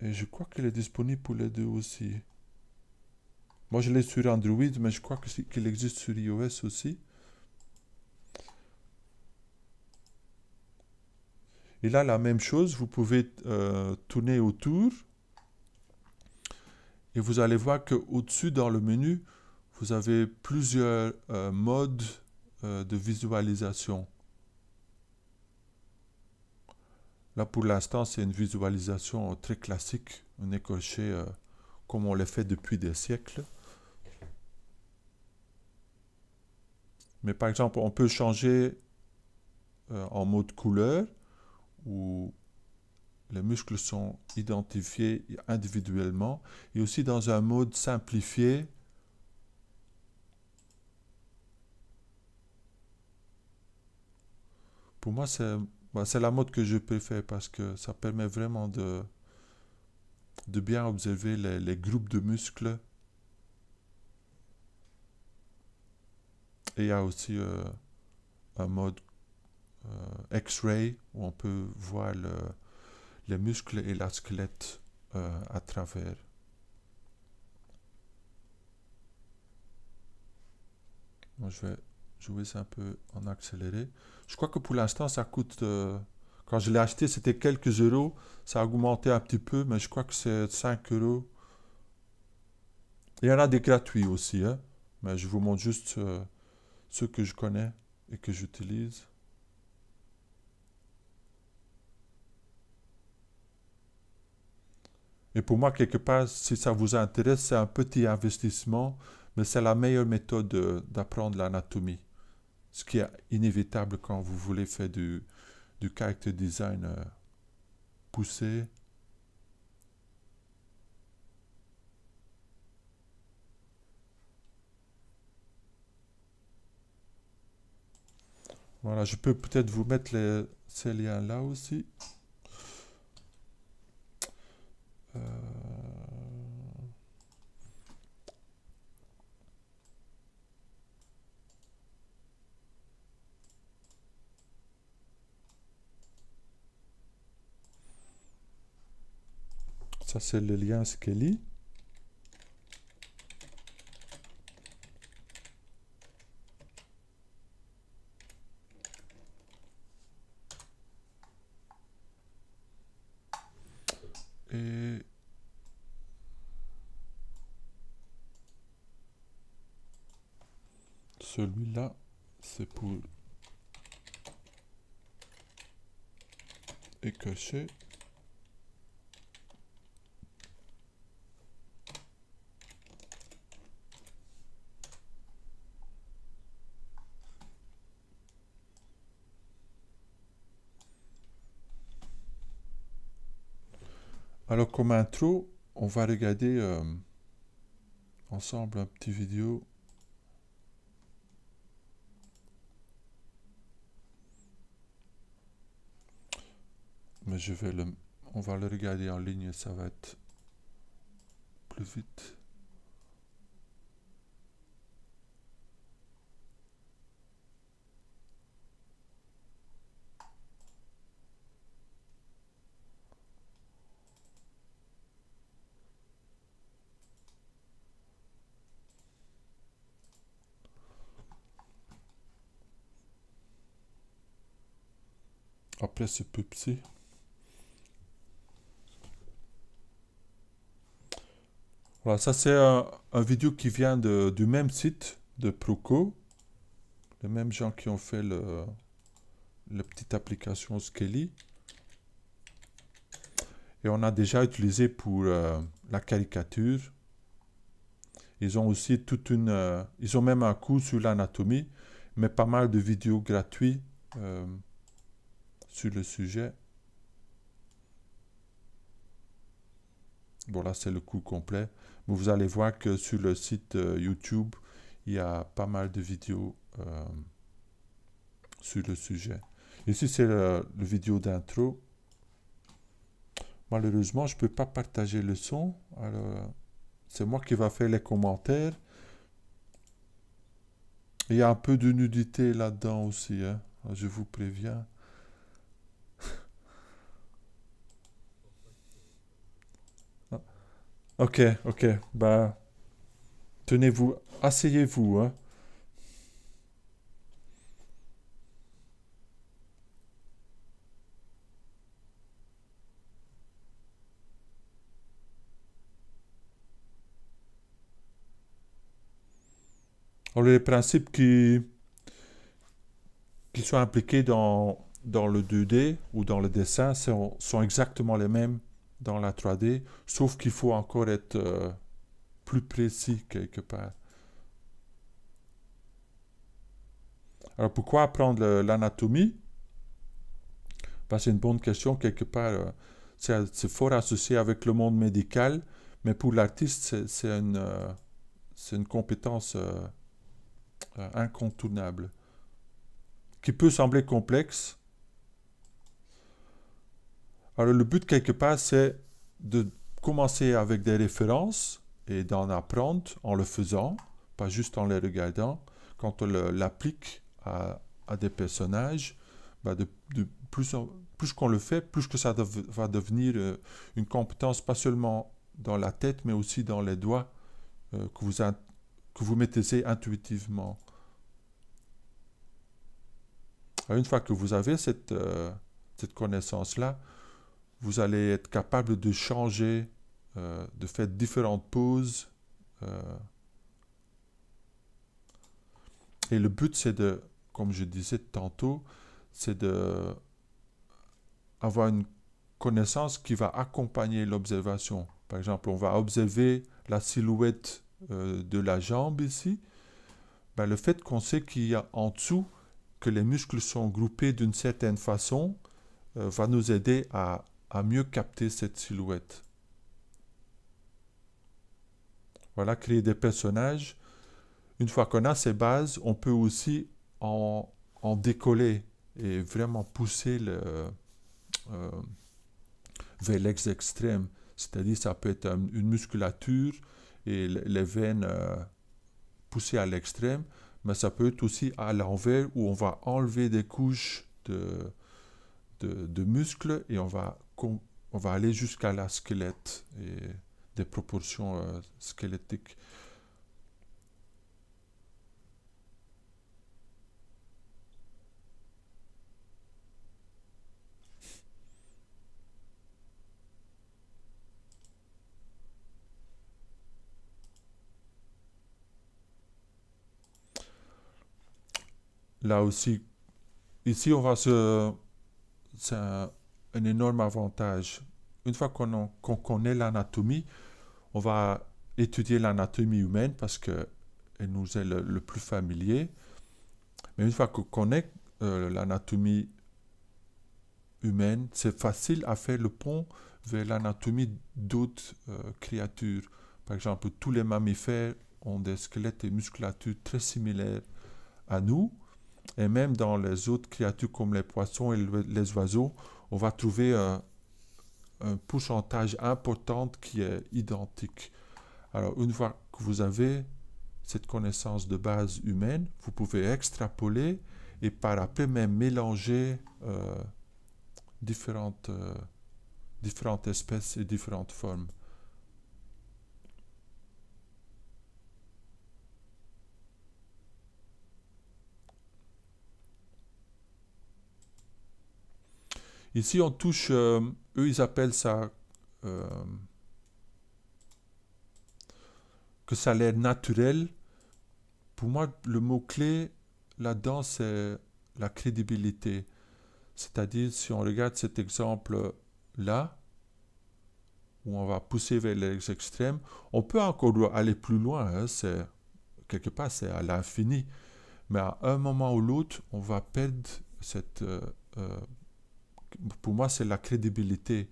Et je crois qu'il est disponible pour les deux aussi. Moi, je l'ai sur Android, mais je crois qu'il existe sur iOS aussi. Et là, la même chose, vous pouvez euh, tourner autour. Et vous allez voir qu'au-dessus, dans le menu, vous avez plusieurs euh, modes euh, de visualisation. Là, pour l'instant, c'est une visualisation très classique, On est coché comme on le fait depuis des siècles. Mais par exemple, on peut changer euh, en mode couleur où les muscles sont identifiés individuellement et aussi dans un mode simplifié pour moi, c'est bah, la mode que je préfère parce que ça permet vraiment de, bien observer les groupes de muscles Et il y a aussi euh, un mode euh, X-ray où on peut voir les muscles et la squelette euh, à travers. je vais jouer ça un peu en accéléré. Je crois que pour l'instant, ça coûte... quand je l'ai acheté, c'était quelques euros. Ça a augmenté un petit peu, mais je crois que c'est 5 euros. Il y en a des gratuits aussi, hein. mais je vous montre juste que je connais et que j'utilise. Et pour moi, quelque part, si ça vous intéresse, c'est un petit investissement, mais c'est la meilleure méthode euh, d'apprendre l'anatomie. Ce qui est inévitable quand vous voulez faire du, du character design euh, poussé Voilà, je peux peut-être vous mettre les, ces liens là aussi. Euh. Ça, c'est le lien Skelly. Celui-là, c'est pour et Alors comme intro, on va regarder euh, ensemble un petit vidéo Mais je vais le... On va le regarder en ligne, ça va être plus vite. Après ce Pupsi. Voilà, ça c'est un, vidéo qui vient du même site de Proco. Les mêmes gens qui ont fait la petite application Skelly. Et on a déjà utilisé pour euh, la caricature. Ils ont aussi toute une... Euh, ils ont même un cours sur l'anatomie, mais pas mal de vidéos gratuites euh, sur le sujet. Bon, là, c'est le coup complet. vous allez voir que sur le site euh, YouTube, il y a pas mal de vidéos euh, sur le sujet. Ici, c'est le, vidéo d'intro. Malheureusement, je ne peux pas partager le son. Alors, c'est moi qui va faire les commentaires. Il y a un peu de nudité là-dedans aussi, hein. je vous préviens. Ok, ok. Bah, tenez-vous, asseyez-vous. Hein. les principes qui, qui sont impliqués dans, dans le 2D ou dans le dessin sont exactement les mêmes dans la 3D, sauf qu'il faut encore être euh, plus précis quelque part. Alors pourquoi apprendre l'anatomie bah, C'est une bonne question quelque part. Euh, c'est fort associé avec le monde médical, mais pour l'artiste, c'est une, euh, une compétence incontournable qui peut sembler complexe, alors le but quelque part, c'est de commencer avec des références et d'en apprendre en le faisant, pas juste en les regardant. Quand on l'applique à, des personnages, bah, plus, qu'on le fait, plus que ça va devenir euh, une compétence, pas seulement dans la tête, mais aussi dans les doigts euh, que, vous mettez que vous intuitivement. une fois que vous avez cette, euh, cette connaissance-là, vous allez être capable de changer, euh, de faire différentes pauses. Euh. Et le but, c'est de, comme je disais tantôt, c'est de avoir une connaissance qui va accompagner l'observation. Par exemple, on va observer la silhouette euh, de la jambe ici. Ben, le fait qu'on sait qu'il y a en dessous, que les muscles sont groupés d'une certaine façon, va nous aider à à mieux capter cette silhouette. Voilà, créer des personnages. Une fois qu'on a ces bases, on peut aussi en, en décoller et vraiment pousser le, euh, vers l'ex extrême. C'est-à-dire, ça peut être une musculature et les veines euh, poussées à l'extrême, mais ça peut être aussi à l'envers où on va enlever des couches de, de, muscles et on va, on va aller jusqu'à la squelette et des proportions euh, squelettiques. Là aussi, ici on va se c'est un, énorme avantage. Une fois qu'on connaît l'anatomie, on va étudier l'anatomie humaine parce que elle nous est le, plus familier. Mais une fois qu'on connaît euh, l'anatomie humaine, c'est facile à faire le pont vers l'anatomie d'autres euh, créatures. Par exemple, tous les mammifères ont des squelettes et musculatures très similaires à nous. Et même dans les autres créatures comme les poissons et les oiseaux, on va trouver euh, un, pourcentage important qui est identique. Alors, une fois que vous avez cette connaissance de base humaine, vous pouvez extrapoler et par après même mélanger euh, différentes, euh, différentes espèces et différentes formes. Ici, on touche, euh, eux, ils appellent ça euh, que ça a l'air naturel. Pour moi, le mot-clé là-dedans, c'est la crédibilité. C'est-à-dire, si on regarde cet exemple-là, où on va pousser vers les extrêmes, on peut encore aller plus loin. Hein, c'est quelque part, c'est à l'infini. Mais à un moment ou l'autre, on va perdre cette euh, pour moi, c'est la crédibilité.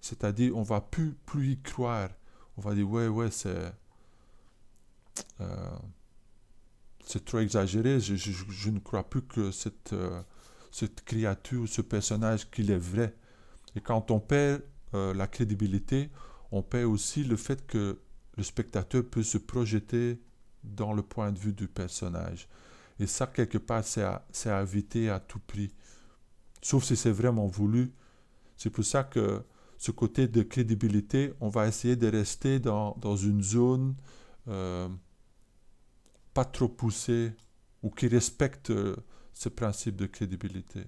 C'est-à-dire, on va plus, plus y croire. On va dire, ouais, ouais, c'est. Euh, c'est trop exagéré. Je, je, ne crois plus que cette, euh, cette créature, ce personnage, qu'il est vrai. Et quand on perd euh, la crédibilité, on perd aussi le fait que le spectateur peut se projeter dans le point de vue du personnage. Et ça, quelque part, c'est à, à éviter à tout prix sauf si c'est vraiment voulu. C'est pour ça que ce côté de crédibilité, on va essayer de rester dans, une zone euh, pas trop poussée ou qui respecte euh, ce principe de crédibilité.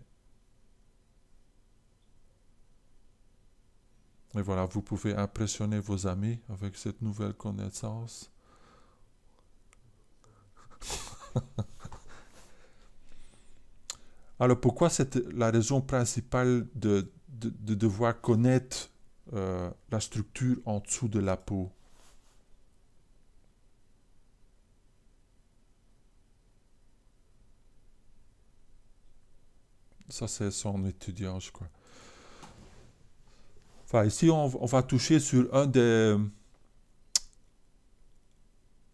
Et voilà, vous pouvez impressionner vos amis avec cette nouvelle connaissance. Alors pourquoi c'est la raison principale de, devoir connaître euh, la structure en dessous de la peau Ça, c'est son étudiant, je crois. Enfin, ici, on va toucher sur un des,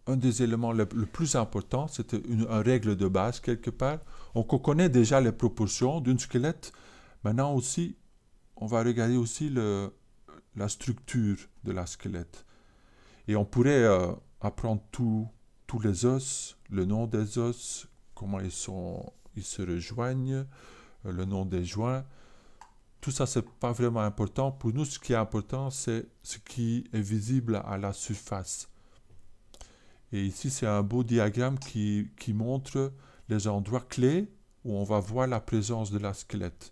un des éléments le, plus important, c'est une, règle de base quelque part. On connaît déjà les proportions d'une squelette. Maintenant aussi, on va regarder aussi la structure de la squelette. Et on pourrait euh, apprendre tous les os, le nom des os, comment ils, sont, ils se rejoignent, euh, le nom des joints. Tout ça, ce n'est pas vraiment important. Pour nous, ce qui est important, c'est ce qui est visible à la surface et ici, c'est un beau diagramme qui, montre les endroits clés où on va voir la présence de la squelette.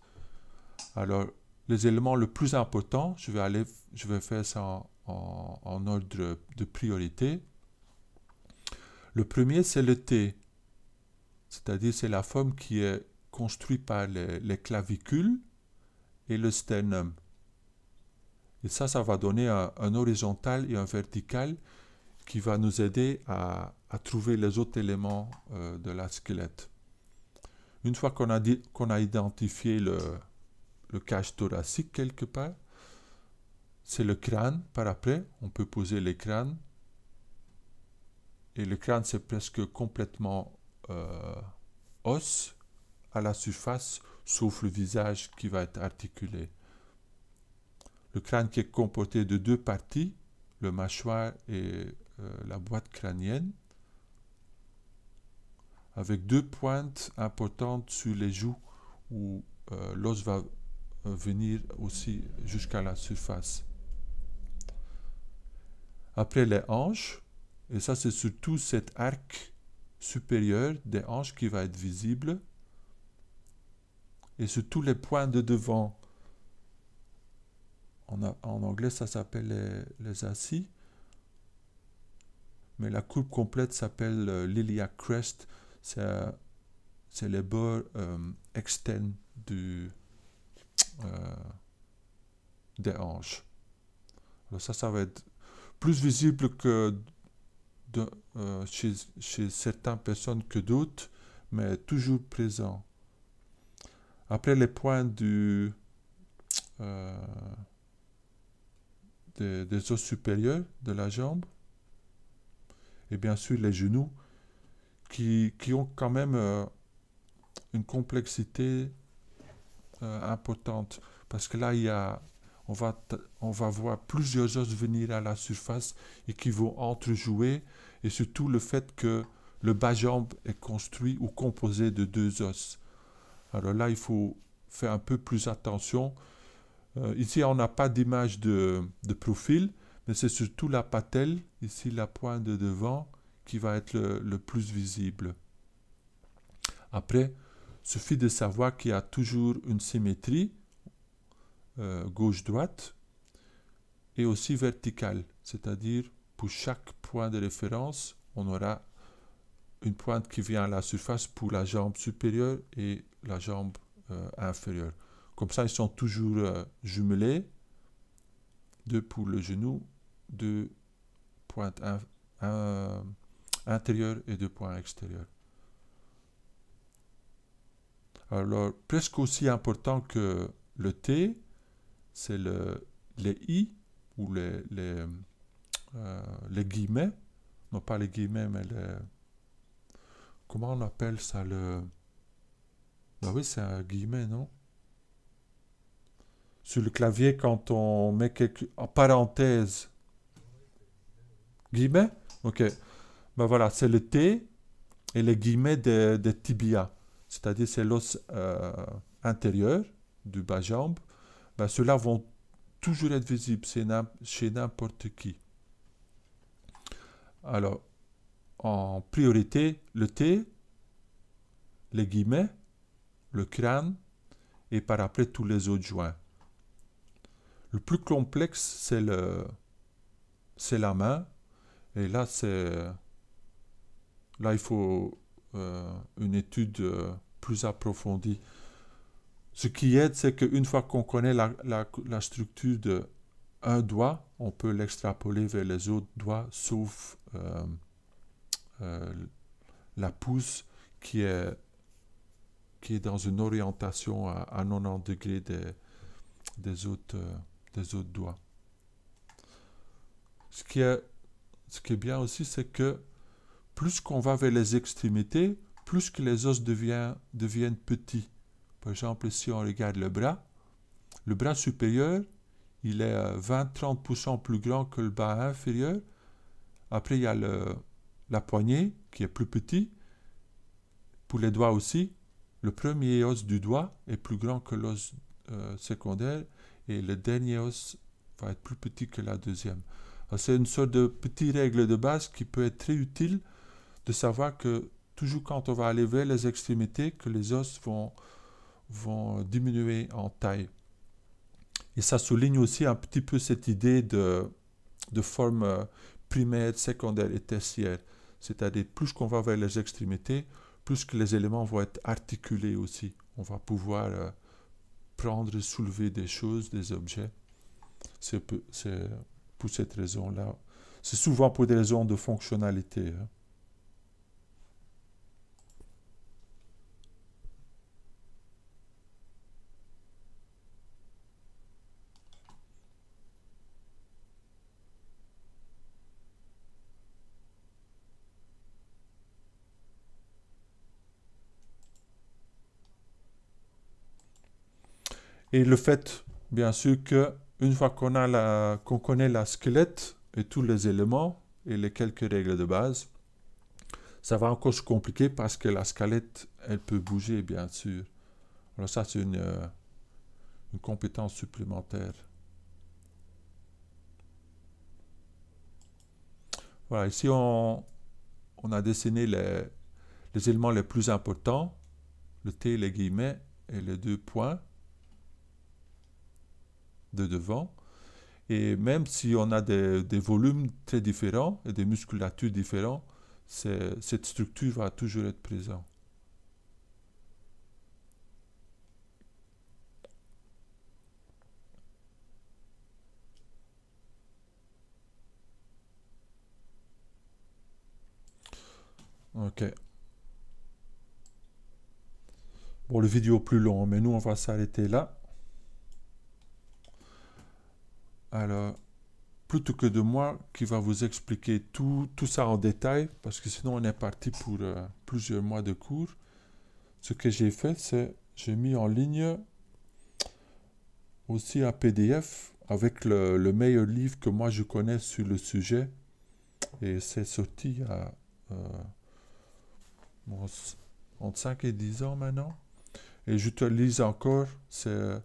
Alors, les éléments le plus importants, je vais, aller, faire ça en, ordre de priorité. Le premier, c'est le T, c'est-à-dire c'est la forme qui est construite par les, clavicules et le sternum. Et ça, ça va donner un, horizontal et un vertical qui va nous aider à, trouver les autres éléments euh, de la squelette. Une fois qu'on a, qu'on a identifié le, cache thoracique quelque part, c'est le crâne par après. On peut poser les crânes. Et le crâne, c'est presque complètement euh, os à la surface, sauf le visage qui va être articulé. Le crâne qui est comporté de deux parties, le mâchoire et euh, la boîte crânienne avec deux pointes importantes sur les joues où euh, l'os va venir aussi jusqu'à la surface. Après les hanches, et ça c'est surtout cet arc supérieur des hanches qui va être visible, et sur tous les points de devant. En, anglais ça s'appelle les assis mais la courbe complète s'appelle euh, Lilia l'iliac crest. C'est le bord euh, externe du, euh, des hanches. ça, ça va être plus visible que de, chez, certaines personnes que d'autres, mais toujours présent. Après les points du, des, os supérieurs de la jambe, et bien sûr les genoux, qui, ont quand même euh, une complexité euh, importante. Parce que là, il y on, va on va voir plusieurs os venir à la surface et qui vont entrejouer. Et surtout le fait que le bas-jambe est construit ou composé de deux os. Alors là, il faut faire un peu plus attention. Euh, ici, on n'a pas d'image de, profil, c'est surtout la patelle, ici la pointe de devant, qui va être le, plus visible. Après, suffit de savoir qu'il y a toujours une symétrie euh, gauche-droite et aussi verticale, c'est-à-dire pour chaque point de référence, on aura une pointe qui vient à la surface pour la jambe supérieure et la jambe euh, inférieure. Comme ça, ils sont toujours euh, jumelés, deux pour le genou deux points intérieurs et de points extérieurs. Alors, presque aussi important que le T, c'est le, les I ou les, les, euh, les, guillemets. Non, pas les guillemets, mais les... Comment on appelle ça le... Bah oui, c'est un guillemet, non Sur le clavier, quand on met quelque... en parenthèse Guillemets Ok. Ben voilà, c'est le T et les guillemets des de tibia, c'est-à-dire c'est l'os euh, intérieur du bas jambe. Ben Ceux-là vont toujours être visibles chez n'importe qui. Alors, en priorité, le T, les guillemets, le crâne et par après tous les autres joints. Le plus complexe, c'est le c'est la main et là, c'est. Là, il faut euh, une étude euh, plus approfondie. Ce qui aide, c'est qu'une fois qu'on connaît la, structure de un doigt, on peut l'extrapoler vers les autres doigts, sauf euh, la pouce qui est, qui est dans une orientation à, 90 degrés des, des, autres, des autres doigts. Ce qui est ce qui est bien aussi, c'est que plus qu'on va vers les extrémités, plus que les os deviennent, petits. Par exemple, si on regarde le bras, le bras supérieur, il est 20-30% euh, plus grand que le bas inférieur. Après, il y a la poignée qui est plus petit. Pour les doigts aussi, le premier os du doigt est plus grand que l'os euh, secondaire et le dernier os va être plus petit que la deuxième. C'est une sorte de petite règle de base qui peut être très utile de savoir que toujours quand on va aller vers les extrémités, que les os vont, vont diminuer en taille. Et ça souligne aussi un petit peu cette idée de, de forme euh, primaire, secondaire et tertiaire. C'est-à-dire, plus qu'on va vers les extrémités, plus que les éléments vont être articulés aussi. On va pouvoir euh, prendre et soulever des choses, des objets. C'est pour cette raison-là. C'est souvent pour des raisons de fonctionnalité. Hein. Et le fait, bien sûr, que une fois qu'on a qu'on connaît la squelette et tous les éléments et les quelques règles de base, ça va encore se compliquer parce que la squelette, elle peut bouger, bien sûr. Alors ça, c'est une, euh, une compétence supplémentaire. Voilà, ici, on, a dessiné les, les éléments les plus importants, le T, les guillemets et les deux points de devant. Et même si on a des, volumes très différents et des musculatures différentes, cette structure va toujours être présente. Ok. Bon, le vidéo plus long, mais nous, on va s'arrêter là. Alors, plutôt que de moi qui va vous expliquer tout, ça en détail, parce que sinon on est parti pour euh, plusieurs mois de cours, ce que j'ai fait, c'est j'ai mis en ligne aussi un PDF avec le, meilleur livre que moi je connais sur le sujet. Et c'est sorti à euh, entre 5 et 10 ans maintenant. Et je lise encore, c'est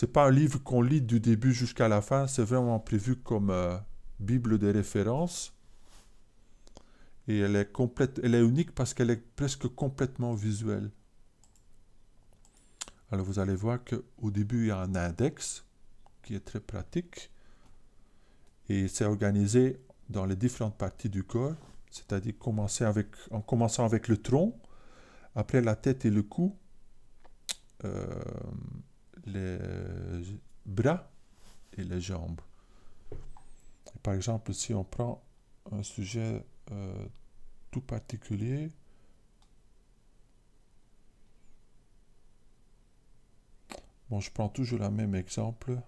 c'est pas un livre qu'on lit du début jusqu'à la fin, c'est vraiment prévu comme euh, Bible de référence. Et elle est, complète, elle est unique parce qu'elle est presque complètement visuelle. Alors vous allez voir qu'au début, il y a un index qui est très pratique. Et c'est organisé dans les différentes parties du corps, c'est-à-dire en commençant avec le tronc, après la tête et le cou, euh, les bras et les jambes. Par exemple, si on prend un sujet euh, tout particulier, bon, je prends toujours le même exemple,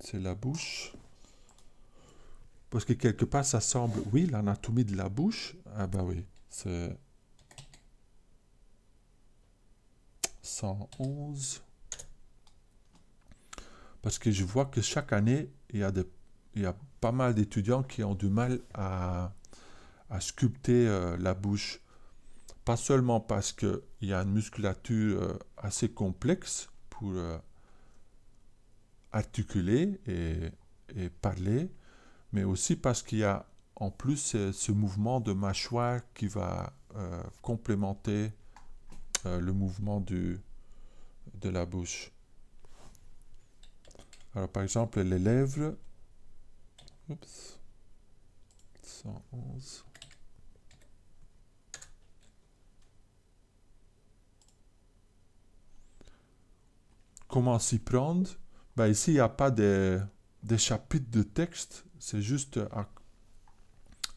c'est la bouche. Parce que quelque part, ça semble, oui, l'anatomie de la bouche, ah ben oui, c'est 111 parce que je vois que chaque année, il y a, pas mal d'étudiants qui ont du mal à, sculpter euh, la bouche. Pas seulement parce qu'il y a une musculature euh, assez complexe pour euh, articuler et, parler, mais aussi parce qu'il y a en plus ce mouvement de mâchoire qui va complémenter le mouvement de la bouche. Alors, par exemple, les lèvres. 111. Comment s'y prendre ben, Ici, il n'y a pas de, chapitres chapitre de texte. C'est juste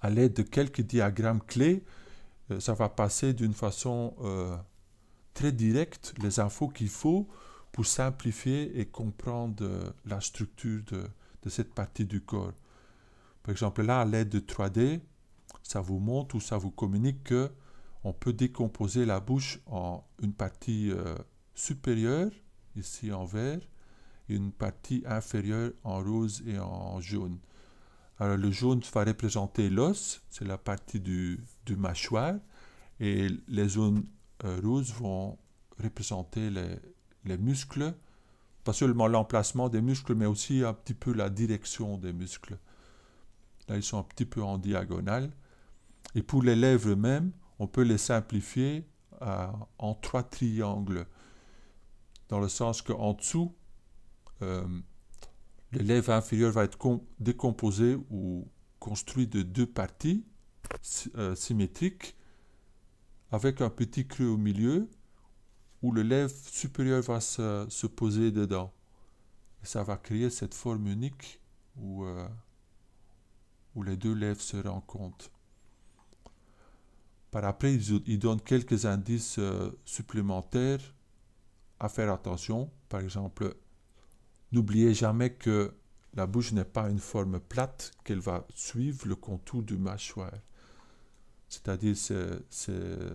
à, l'aide de quelques diagrammes clés. Euh, ça va passer d'une façon euh, très directe les infos qu'il faut pour simplifier et comprendre la structure de, cette partie du corps. Par exemple, là, à l'aide de 3D, ça vous montre ou ça vous communique que on peut décomposer la bouche en une partie euh, supérieure, ici en vert, et une partie inférieure en rose et en jaune. Alors le jaune va représenter l'os, c'est la partie du, mâchoire, et les zones euh, roses vont représenter les, les muscles, pas seulement l'emplacement des muscles, mais aussi un petit peu la direction des muscles. Là, ils sont un petit peu en diagonale. Et pour les lèvres même, on peut les simplifier euh, en trois triangles, dans le sens qu'en dessous, euh, les lèvres inférieures va être décomposées ou construites de deux parties euh, symétriques, avec un petit creux au milieu, où le lèvre supérieur va se, poser dedans. Et ça va créer cette forme unique où, euh, où les deux lèvres se rencontrent. Par après, ils donnent donne quelques indices euh, supplémentaires à faire attention. Par exemple, n'oubliez jamais que la bouche n'est pas une forme plate, qu'elle va suivre le contour du mâchoire. C'est-à-dire, c'est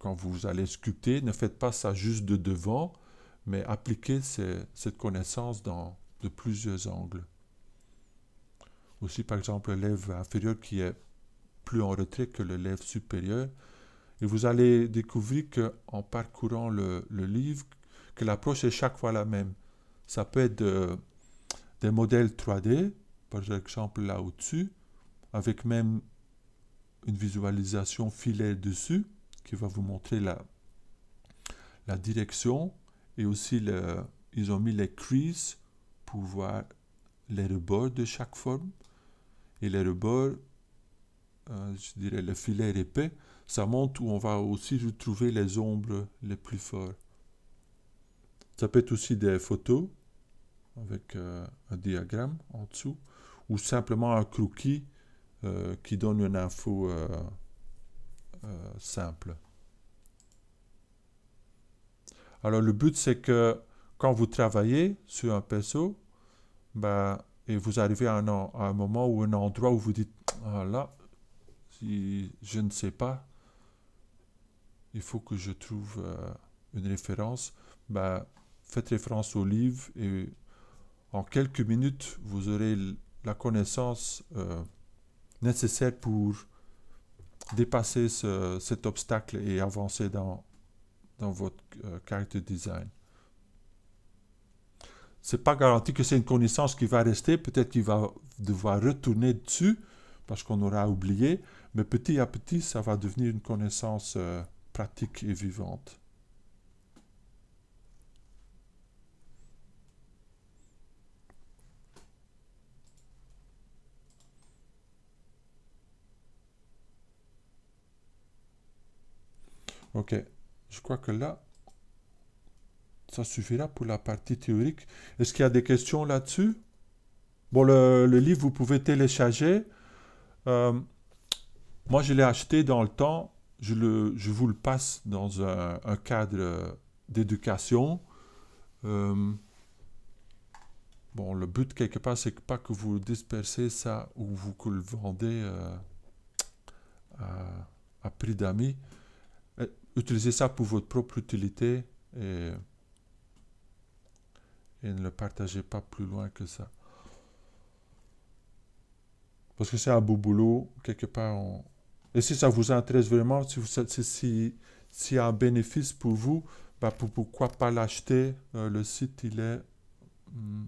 quand vous allez sculpter, ne faites pas ça juste de devant, mais appliquez cette connaissance dans de plusieurs angles. Aussi, par exemple, le lèvre inférieur qui est plus en retrait que le lèvre supérieur. Et vous allez découvrir qu'en parcourant le, livre, que l'approche est chaque fois la même. Ça peut être des modèles 3D, par exemple là au-dessus, avec même une visualisation filet dessus qui va vous montrer la, la direction et aussi le, ils ont mis les creases pour voir les rebords de chaque forme. Et les rebords, euh, je dirais le filet épais, ça montre où on va aussi retrouver les ombres les plus fortes. Ça peut être aussi des photos avec euh, un diagramme en dessous ou simplement un croquis euh, qui donne une info euh, simple. Alors le but c'est que quand vous travaillez sur un perso, ben, et vous arrivez à un, moment ou un endroit où vous dites ah là, si je ne sais pas, il faut que je trouve euh, une référence. Ben, faites référence au livre et en quelques minutes vous aurez la connaissance euh, nécessaire pour dépasser cet obstacle et avancer dans, dans votre caractère euh, character design. C'est pas garanti que c'est une connaissance qui va rester. Peut-être qu'il va devoir retourner dessus parce qu'on aura oublié. Mais petit à petit, ça va devenir une connaissance euh, pratique et vivante. Ok, je crois que là, ça suffira pour la partie théorique. Est-ce qu'il y a des questions là-dessus Bon, le, livre, vous pouvez télécharger. Euh, moi, je l'ai acheté dans le temps. Je, vous le passe dans un, cadre d'éducation. Euh, bon, le but, quelque part, c'est pas que vous dispersez ça ou vous, que le vendez euh, à, à, prix d'amis utilisez ça pour votre propre utilité et, ne le partagez pas plus loin que ça. Parce que c'est un beau boulot, quelque part. Et si ça vous intéresse vraiment, si, vous, si, si, un bénéfice pour vous, bah pour, pourquoi pas l'acheter euh, Le site, il est... Hmm,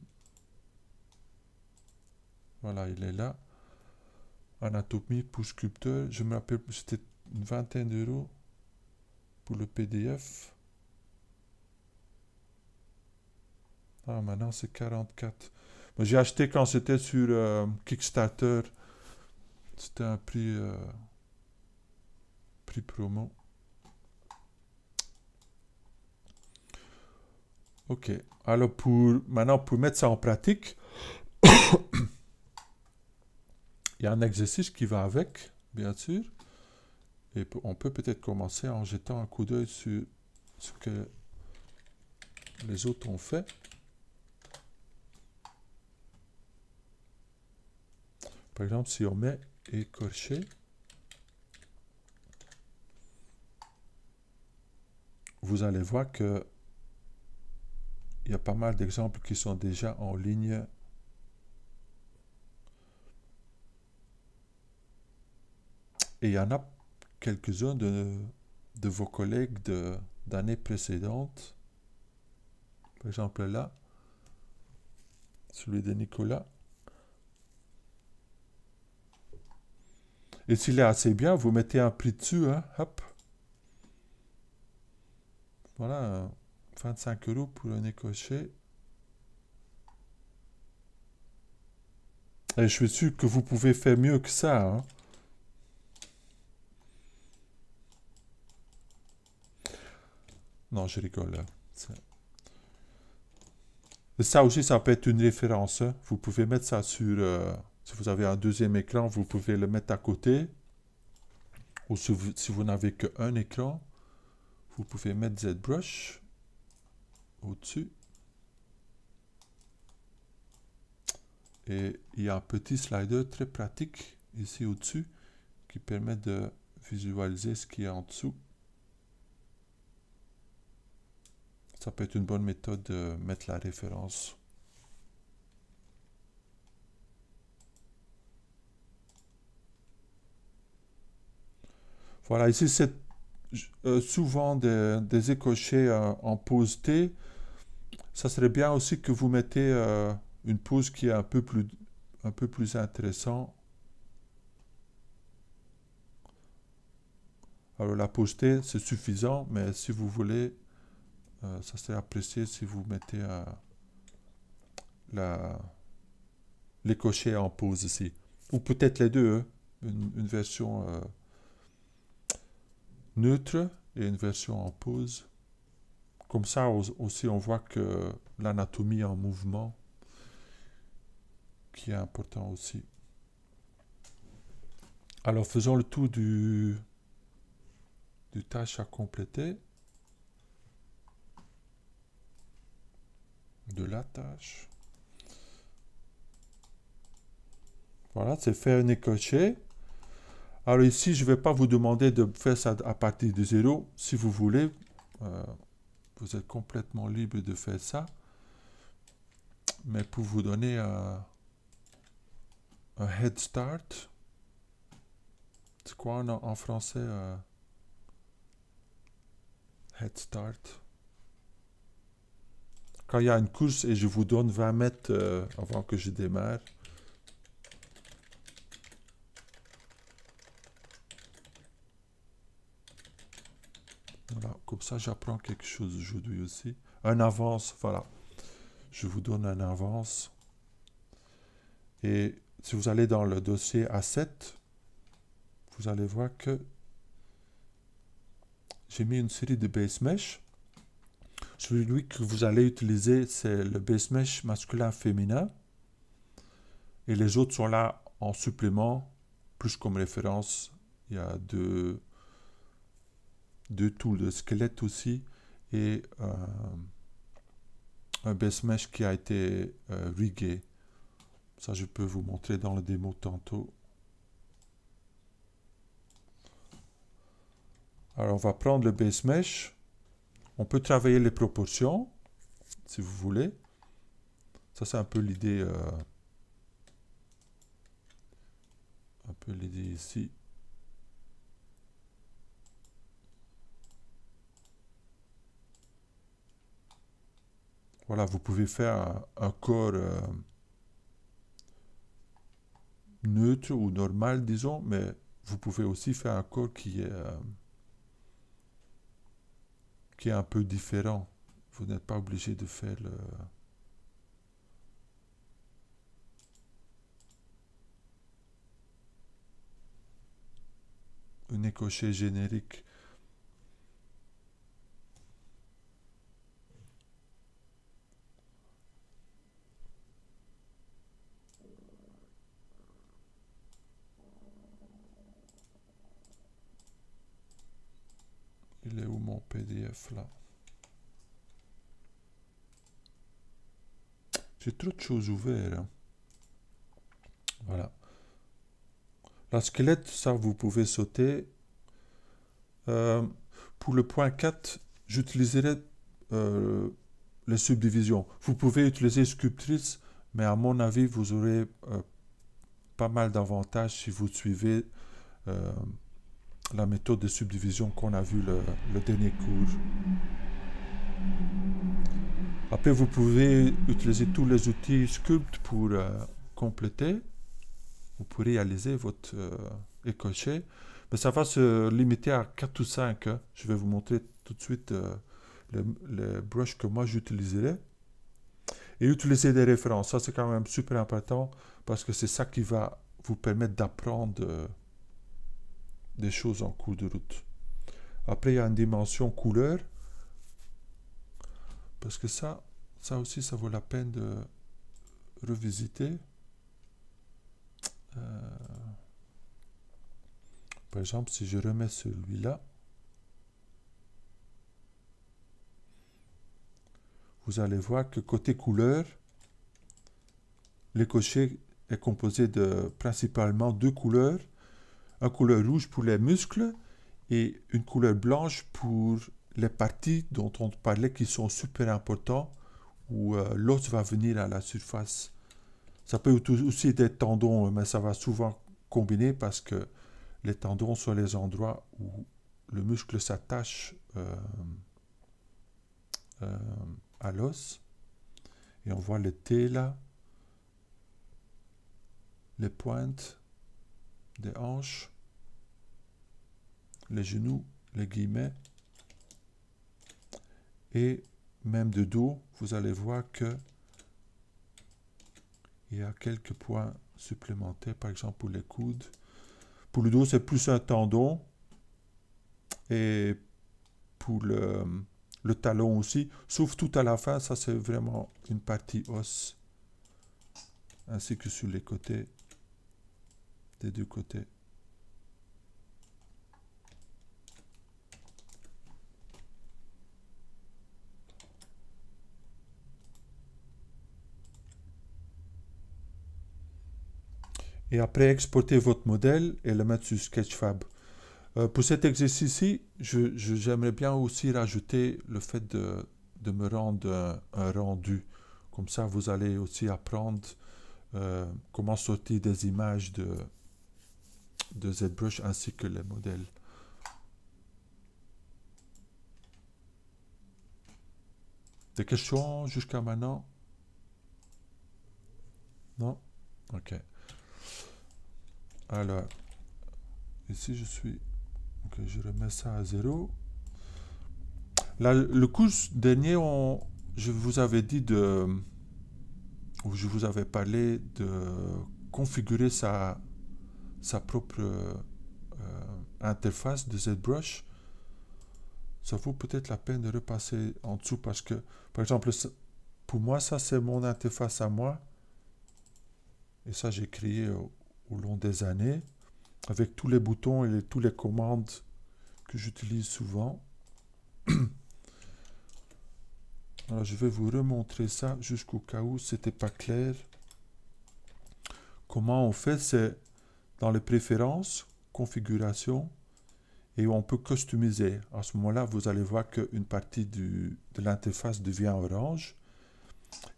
voilà, il est là. Anatomie pour sculpteur. Je me rappelle, c'était une vingtaine d'euros. Pour le PDF. Ah, maintenant c'est 44. j'ai acheté quand c'était sur euh, Kickstarter. C'était un prix, euh, prix promo. Ok. Alors pour maintenant pour mettre ça en pratique, il y a un exercice qui va avec, bien sûr. Et on peut peut-être commencer en jetant un coup d'œil sur ce que les autres ont fait. Par exemple, si on met écorché, vous allez voir que il y a pas mal d'exemples qui sont déjà en ligne. Et il y en a quelques-uns de, de, vos collègues d'années précédentes. Par exemple là, celui de Nicolas. Et s'il est assez bien, vous mettez un prix dessus, hein, hop. Voilà, 25 euros pour un écocher. Et je suis sûr que vous pouvez faire mieux que ça. Hein. Non, je rigole. Hein. Ça aussi, ça peut être une référence. Hein. Vous pouvez mettre ça sur... Euh, si vous avez un deuxième écran, vous pouvez le mettre à côté. Ou si vous, si vous n'avez qu'un écran, vous pouvez mettre ZBrush au-dessus. Et il y a un petit slider très pratique ici au-dessus qui permet de visualiser ce qui est en dessous. Ça peut être une bonne méthode de mettre la référence. Voilà, ici c'est euh, souvent des, des écochés euh, en pause T. Ça serait bien aussi que vous mettez euh, une pause qui est un peu plus, un peu plus intéressant. Alors la pause T, c'est suffisant, mais si vous voulez euh, ça serait apprécié si vous mettez euh, les cochers en pause ici. Ou peut-être les deux, hein. une, version euh, neutre et une version en pause. Comme ça aussi on voit que l'anatomie en mouvement, qui est important aussi. Alors faisons le tour du tâche à compléter. de la tâche. Voilà, c'est faire un écocher. Alors ici, je ne vais pas vous demander de faire ça à partir de zéro. Si vous voulez, euh, vous êtes complètement libre de faire ça. Mais pour vous donner un head start, c'est quoi en, français euh, Head start il y a une course et je vous donne 20 mètres euh, avant que je démarre. Voilà, comme ça j'apprends quelque chose aujourd'hui aussi. Un avance, voilà. Je vous donne un avance. Et si vous allez dans le dossier A7, vous allez voir que j'ai mis une série de base mesh celui que vous allez utiliser, c'est le base mesh masculin-féminin. Et les autres sont là en supplément, plus comme référence. Il y a deux, deux tools de squelette aussi et euh, un base mesh qui a été euh, rigué. Ça, je peux vous montrer dans la démo tantôt. Alors, on va prendre le base mesh. On peut travailler les proportions, si vous voulez. Ça, c'est un peu l'idée... Euh, un peu l'idée ici. Voilà, vous pouvez faire un, corps euh, neutre ou normal, disons, mais vous pouvez aussi faire un corps qui est... Euh, qui est un peu différent. Vous n'êtes pas obligé de faire le... une écochée générique. est où mon PDF là c'est trop de choses ouvertes. Hein. Voilà. La squelette, ça, vous pouvez sauter. Euh, pour le point 4, j'utiliserai euh, les subdivisions. Vous pouvez utiliser Sculptrice, mais à mon avis, vous aurez euh, pas mal d'avantages si vous suivez la méthode de subdivision qu'on a vu le, dernier cours. Après, vous pouvez utiliser tous les outils Sculpt pour euh, compléter. Vous pour réaliser votre euh, Mais ça va se limiter à 4 ou 5. Hein. Je vais vous montrer tout de suite euh, les, les brushes que moi j'utiliserai. Et utiliser des références, ça c'est quand même super important parce que c'est ça qui va vous permettre d'apprendre euh, choses en cours de route. Après, il y a une dimension couleur, parce que ça, ça aussi, ça vaut la peine de revisiter. Euh, par exemple, si je remets celui-là, vous allez voir que côté couleur, les cochers est composé de principalement deux couleurs une couleur rouge pour les muscles et une couleur blanche pour les parties dont on parlait qui sont super importantes où euh, l'os va venir à la surface. Ça peut aussi être des tendons, mais ça va souvent combiner parce que les tendons sont les endroits où le muscle s'attache euh, euh, à l'os. Et on voit le T là, les pointes des hanches. Les genoux, les guillemets. et même de dos, vous allez voir que il y a quelques points supplémentaires, par exemple pour les coudes. Pour le dos, c'est plus un tendon. Et pour le, le, talon aussi, sauf tout à la fin, ça c'est vraiment une partie os, ainsi que sur les côtés, des deux côtés. et après exporter votre modèle et le mettre sur Sketchfab. Euh, pour cet exercice-ci, j'aimerais bien aussi rajouter le fait de, me rendre un, rendu. Comme ça, vous allez aussi apprendre euh, comment sortir des images de, de ZBrush ainsi que les modèles. Des questions jusqu'à maintenant Non Ok. Alors, ici je suis... je remets ça à zéro. Là, le coup dernier, on, je vous avais dit de... ou je vous avais parlé de configurer sa, sa propre euh, interface de ZBrush. Ça vaut peut-être la peine de repasser en dessous parce que, par exemple, pour moi, ça c'est mon interface à moi. Et ça, j'ai créé au long des années, avec tous les boutons et les, toutes les commandes que j'utilise souvent. je vais vous remontrer ça jusqu'au cas où c'était pas clair. Comment on fait, c'est dans les préférences, configuration, et on peut customiser. À ce moment-là, vous allez voir qu'une partie de l'interface devient orange.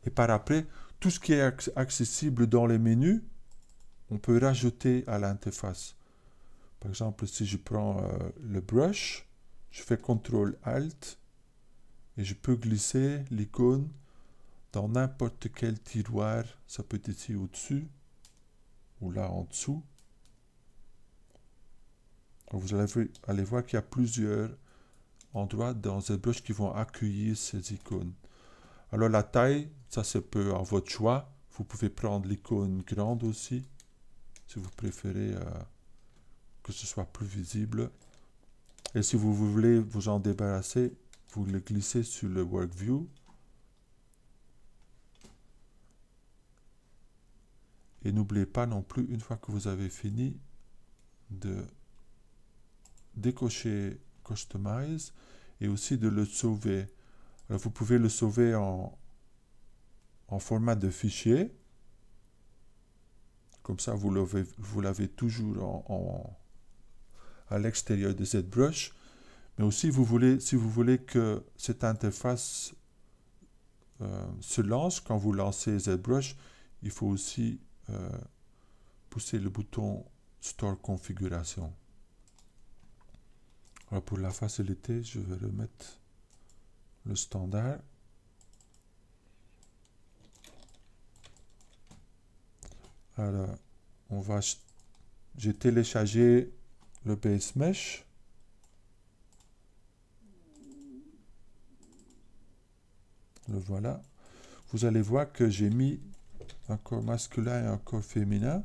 Et par après, tout ce qui est accessible dans les menus, on peut rajouter à l'interface. Par exemple, si je prends euh, le brush, je fais CTRL ALT et je peux glisser l'icône dans n'importe quel tiroir. Ça peut être ici au-dessus ou là en dessous. Vous allez, voir qu'il y a plusieurs endroits dans brush qui vont accueillir ces icônes. Alors la taille, ça se peut à votre choix. Vous pouvez prendre l'icône grande aussi si vous préférez euh, que ce soit plus visible. Et si vous voulez vous en débarrasser, vous le glissez sur le WorkView. Et n'oubliez pas non plus, une fois que vous avez fini, de décocher Customize et aussi de le sauver. vous pouvez le sauver en format de fichier comme ça, vous l'avez toujours à l'extérieur de ZBrush. Mais aussi, voulez, si vous voulez que cette interface euh, se lance, quand vous lancez ZBrush, il faut aussi euh, pousser le bouton Store Configuration. pour la facilité, je vais remettre le standard. Alors, on va... J'ai téléchargé le PS Mesh. Le voilà. Vous allez voir que j'ai mis un corps masculin et un corps féminin.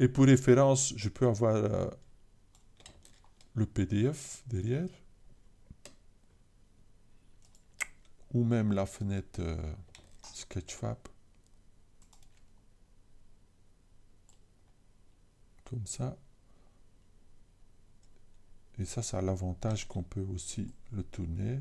Et pour référence, je peux avoir euh, le PDF derrière, ou même la fenêtre euh, Sketchfab. Comme ça. Et ça, ça a l'avantage qu'on peut aussi le tourner.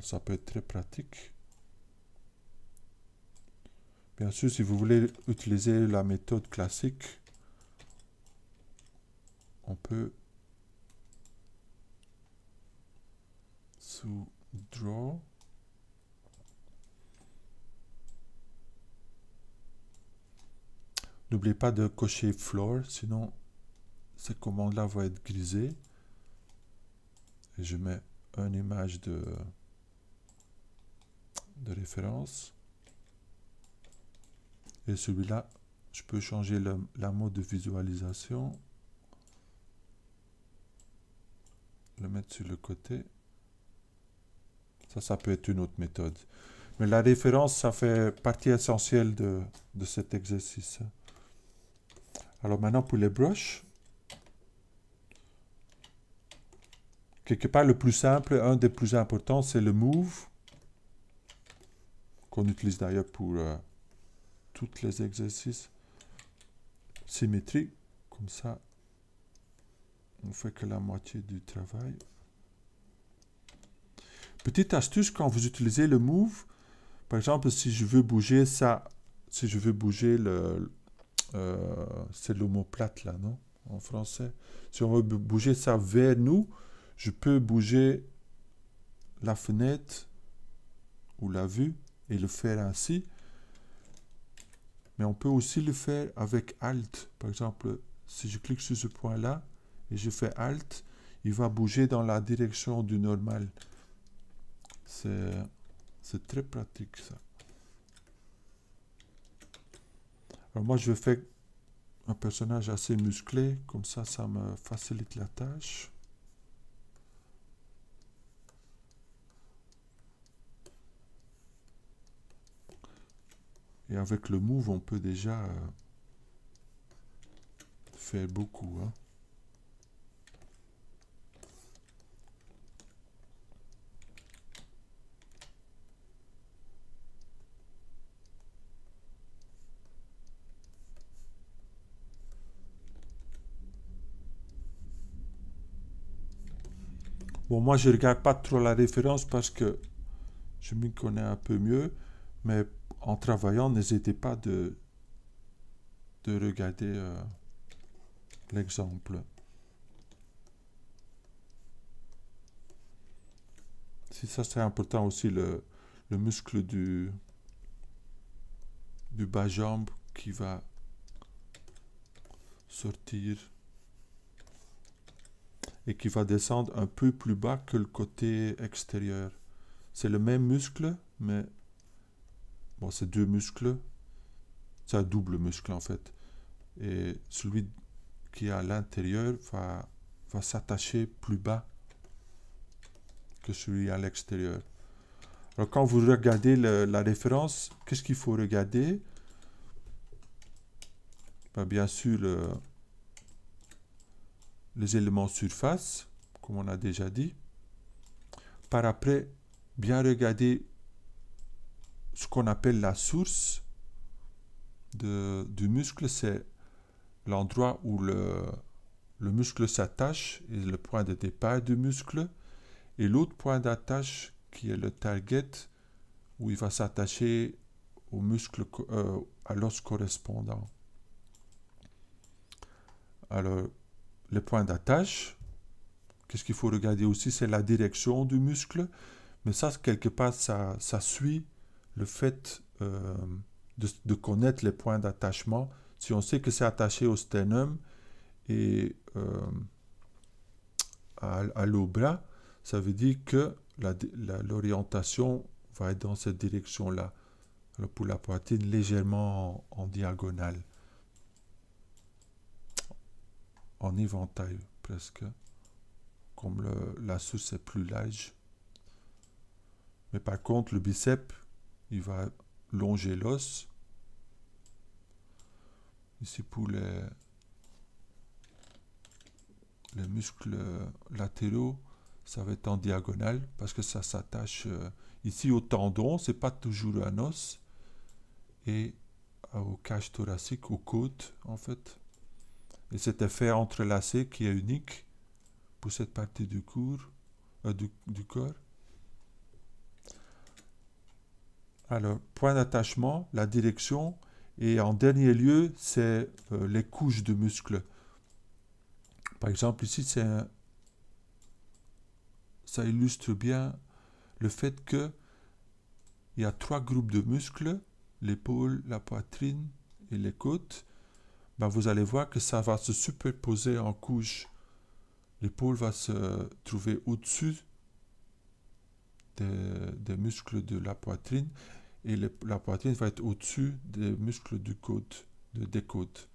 ça peut être très pratique. Bien sûr, si vous voulez utiliser la méthode classique, on peut sous draw N'oubliez pas de cocher floor, sinon cette commande-là va être grisée. Et je mets une image de, de référence. Et celui-là, je peux changer la mode de visualisation. Le mettre sur le côté. Ça, ça peut être une autre méthode. Mais la référence, ça fait partie essentielle de, cet exercice. Alors maintenant, pour les brushes, quelque part, le plus simple, un des plus importants, c'est le move, qu'on utilise d'ailleurs pour... Euh, les exercices symétriques. Comme ça, on fait que la moitié du travail. Petite astuce, quand vous utilisez le move, par exemple, si je veux bouger ça, si je veux bouger le... Euh, c'est l'homoplate là, non En français. Si on veut bouger ça vers nous, je peux bouger la fenêtre ou la vue et le faire ainsi on peut aussi le faire avec Alt. Par exemple, si je clique sur ce point-là et je fais Alt, il va bouger dans la direction du normal. C'est très pratique ça. Alors moi je fais un personnage assez musclé, comme ça ça me facilite la tâche. Et avec le move, on peut déjà euh, faire beaucoup. Hein. Bon, moi, je regarde pas trop la référence parce que je m'y connais un peu mieux, mais en travaillant, n'hésitez pas de, de regarder euh, l'exemple. Si ça c'est important aussi, le, muscle du, du bas-jambe qui va sortir et qui va descendre un peu plus bas que le côté extérieur. C'est le même muscle, mais Bon, c'est deux muscles. C'est un double muscle en fait. Et celui qui est à l'intérieur va, va s'attacher plus bas que celui à l'extérieur. Alors quand vous regardez la référence, qu'est-ce qu'il faut regarder bah, Bien sûr, les éléments surface, comme on a déjà dit. Par après, bien regarder ce qu'on appelle la source du muscle, c'est l'endroit où le, muscle s'attache et le point de départ du muscle. Et l'autre point d'attache qui est le target où il va s'attacher au muscle, euh, à l'os correspondant. Alors, le point d'attache, qu'est-ce qu'il faut regarder aussi C'est la direction du muscle. Mais ça, quelque part, ça suit le fait euh, de, connaître les points d'attachement, si on sait que c'est attaché au sternum et euh, à, à bras, ça veut dire que l'orientation va être dans cette direction-là. pour la poitrine, légèrement en, diagonale. En éventail, presque. Comme la source est plus large. Mais par contre, le bicep, il va longer l'os. Ici pour les, les muscles latéraux, ça va être en diagonale parce que ça s'attache euh, ici au tendon, c'est pas toujours un os, et euh, au cage thoracique, aux côtes en fait. Et cet effet entrelacé qui est unique pour cette partie du, cours, euh, du corps. Alors, point d'attachement, la direction, et en dernier lieu, c'est euh, les couches de muscles. Par exemple, ici, c'est ça illustre bien le fait que il y a trois groupes de muscles, l'épaule, la poitrine et les côtes. Ben, vous allez voir que ça va se superposer en couches. L'épaule va se trouver au-dessus des muscles de la poitrine et la poitrine va être au-dessus des muscles du côte, de, des côtes.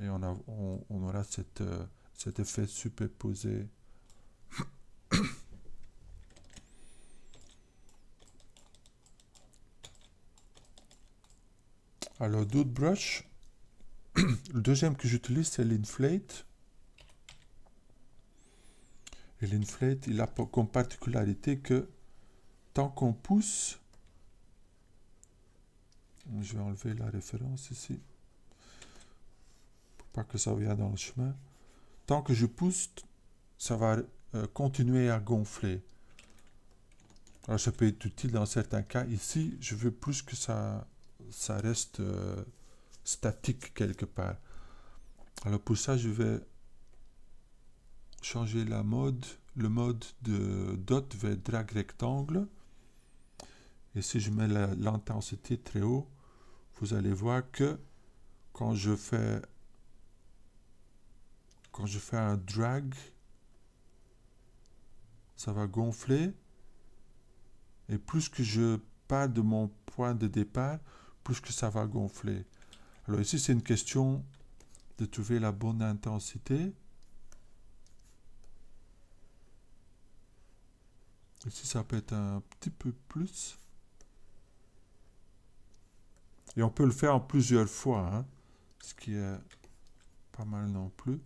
Et on, a, on, aura cette, euh, cet effet superposé. Alors, d'autres Brush, le deuxième que j'utilise, c'est l'Inflate. Et l'inflate, il a comme particularité que tant qu'on pousse, je vais enlever la référence ici, pour pas que ça vienne dans le chemin. Tant que je pousse, ça va euh, continuer à gonfler. Alors ça peut être utile dans certains cas. Ici, je veux plus que ça, ça reste euh, statique quelque part. Alors pour ça, je vais changer la mode, le mode de dot vers drag rectangle. Et si je mets l'intensité très haut, vous allez voir que quand je fais quand je fais un drag, ça va gonfler. Et plus que je pars de mon point de départ, plus que ça va gonfler. Alors ici, c'est une question de trouver la bonne intensité. Si ça peut être un petit peu plus. Et on peut le faire en plusieurs fois, hein, ce qui est pas mal non plus.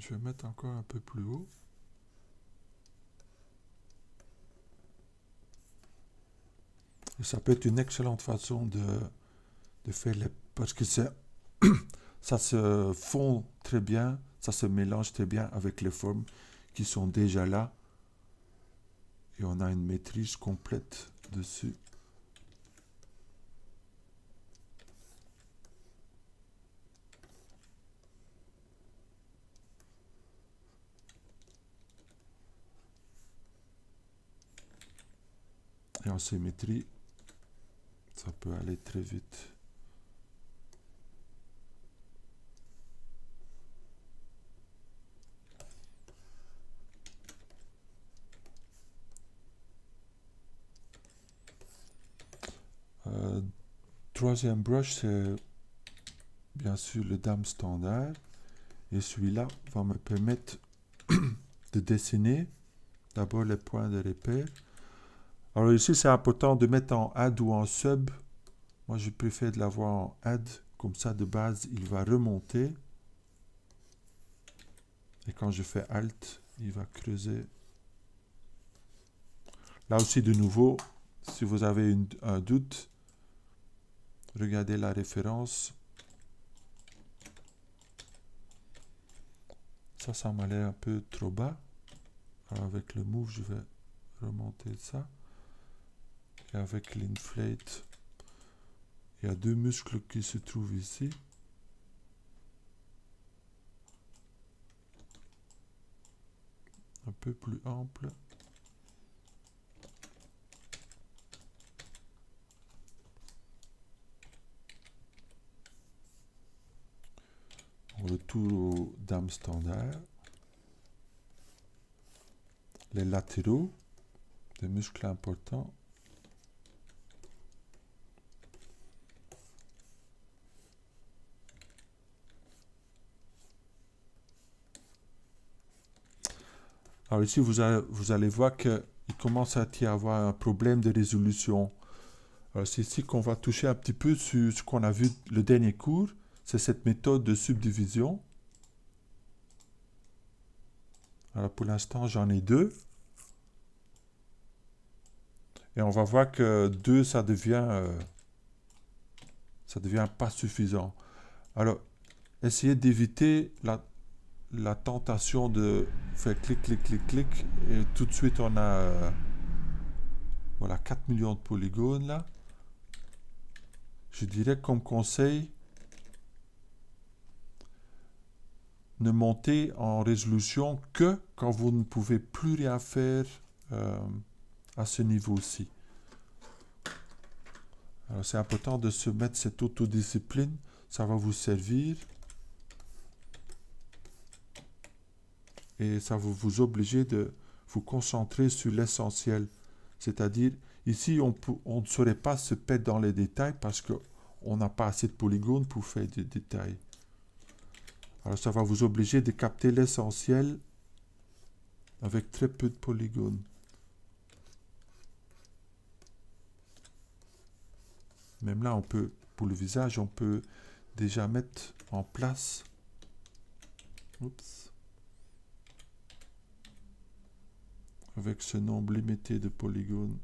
Je vais mettre encore un peu plus haut. ça peut être une excellente façon de, de faire les... Parce que ça se fond très bien, ça se mélange très bien avec les formes qui sont déjà là. Et on a une maîtrise complète dessus. et on symétrie ça peut aller très vite. Euh, troisième brush, c'est bien sûr le dame standard. Et celui-là va me permettre de dessiner d'abord les points de repère alors ici, c'est important de mettre en add ou en sub. Moi, je préfère de l'avoir en add. Comme ça, de base, il va remonter. Et quand je fais alt, il va creuser. Là aussi, de nouveau, si vous avez un doute, regardez la référence. Ça, ça m'a un peu trop bas. Alors avec le move, je vais remonter ça avec l'inflate, il y a deux muscles qui se trouvent ici. Un peu plus ample. retour aux dames standard les latéraux, des muscles importants, Alors ici, vous, allez voir qu'il commence à y avoir un problème de résolution. C'est ici qu'on va toucher un petit peu sur ce qu'on a vu le dernier cours. C'est cette méthode de subdivision. Alors pour l'instant, j'en ai deux. Et on va voir que deux, ça devient, euh, ça devient pas suffisant. Alors, essayez d'éviter la, la tentation de faire clic, clic, clic, clic, et tout de suite on a euh, voilà 4 millions de polygones là. Je dirais comme conseil, ne montez en résolution que quand vous ne pouvez plus rien faire euh, à ce niveau-ci. Alors c'est important de se mettre cette autodiscipline, ça va vous servir. et ça va vous obliger de vous concentrer sur l'essentiel. C'est-à-dire, ici, on, on, ne saurait pas se perdre dans les détails parce qu'on n'a pas assez de polygones pour faire des détails. Alors, ça va vous obliger de capter l'essentiel avec très peu de polygones. Même là, on peut, pour le visage, on peut déjà mettre en place... Oups avec ce nombre limité de polygones.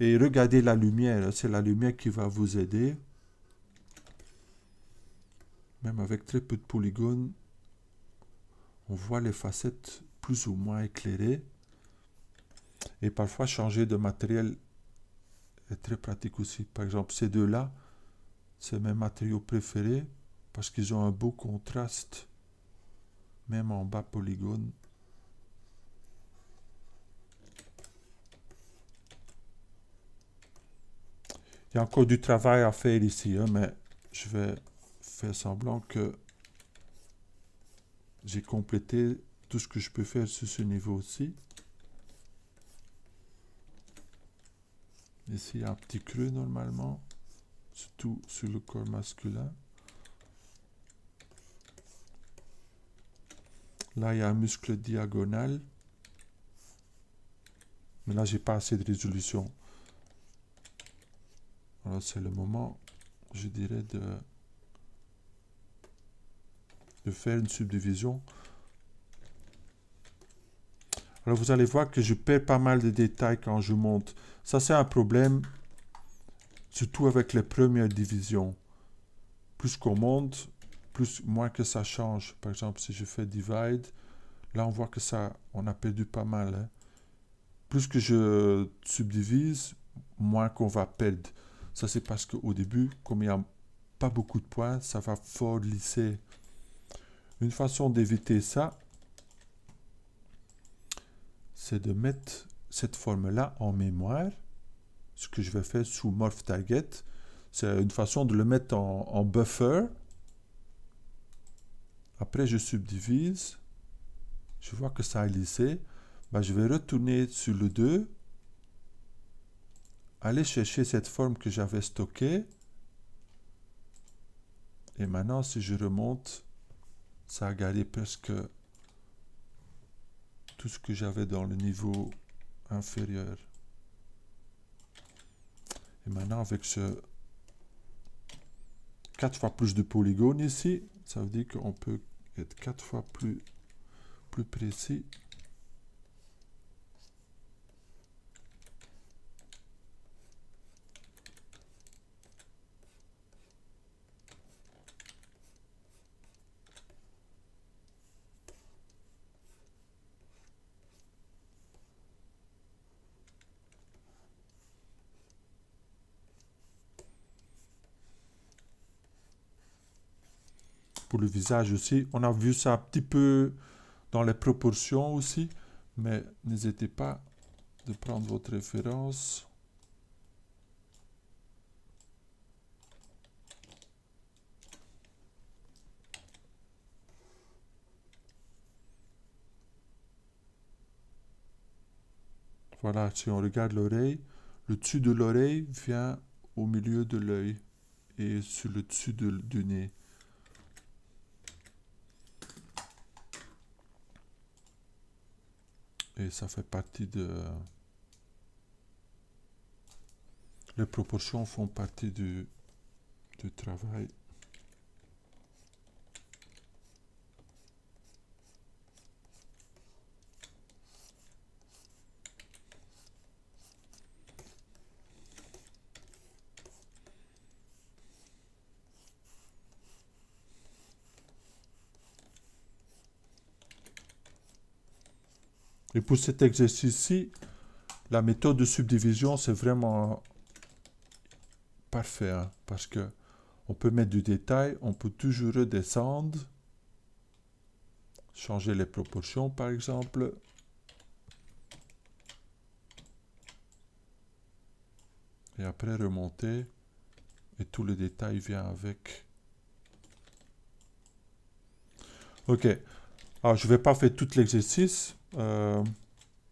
Et regardez la lumière, hein, c'est la lumière qui va vous aider. Même avec très peu de polygones, on voit les facettes plus ou moins éclairées. Et parfois, changer de matériel est très pratique aussi. Par exemple, ces deux-là, c'est mes matériaux préférés parce qu'ils ont un beau contraste, même en bas polygone. Il y a encore du travail à faire ici, hein, mais je vais faire semblant que j'ai complété tout ce que je peux faire sur ce niveau-ci. Ici, il y a un petit creux normalement, surtout sur le corps masculin. Là, il y a un muscle diagonal. Mais là, j'ai pas assez de résolution. Alors, c'est le moment, je dirais, de, de faire une subdivision. Alors, vous allez voir que je perds pas mal de détails quand je monte. Ça, c'est un problème, surtout avec les premières divisions. Plus qu'on monte, plus moins que ça change. Par exemple, si je fais divide, là on voit que ça, on a perdu pas mal. Hein. Plus que je subdivise, moins qu'on va perdre. Ça c'est parce qu'au début, comme il n'y a pas beaucoup de points, ça va fort lisser. Une façon d'éviter ça, c'est de mettre cette forme-là en mémoire. Ce que je vais faire sous morph target, c'est une façon de le mettre en, en buffer après, je subdivise. Je vois que ça a lissé. Ben, je vais retourner sur le 2. Aller chercher cette forme que j'avais stockée. Et maintenant, si je remonte, ça a gardé presque tout ce que j'avais dans le niveau inférieur. Et maintenant, avec ce 4 fois plus de polygones ici, ça veut dire qu'on peut être quatre fois plus, plus précis le visage aussi. On a vu ça un petit peu dans les proportions aussi, mais n'hésitez pas de prendre votre référence. Voilà, si on regarde l'oreille, le dessus de l'oreille vient au milieu de l'œil et sur le dessus du nez. et ça fait partie de... Les proportions font partie du, du travail Et pour cet exercice-ci, la méthode de subdivision, c'est vraiment parfait. Hein, parce que on peut mettre du détail, on peut toujours redescendre. Changer les proportions, par exemple. Et après remonter. Et tout le détail vient avec. Ok. Alors, ah, je ne vais pas faire tout l'exercice. Euh,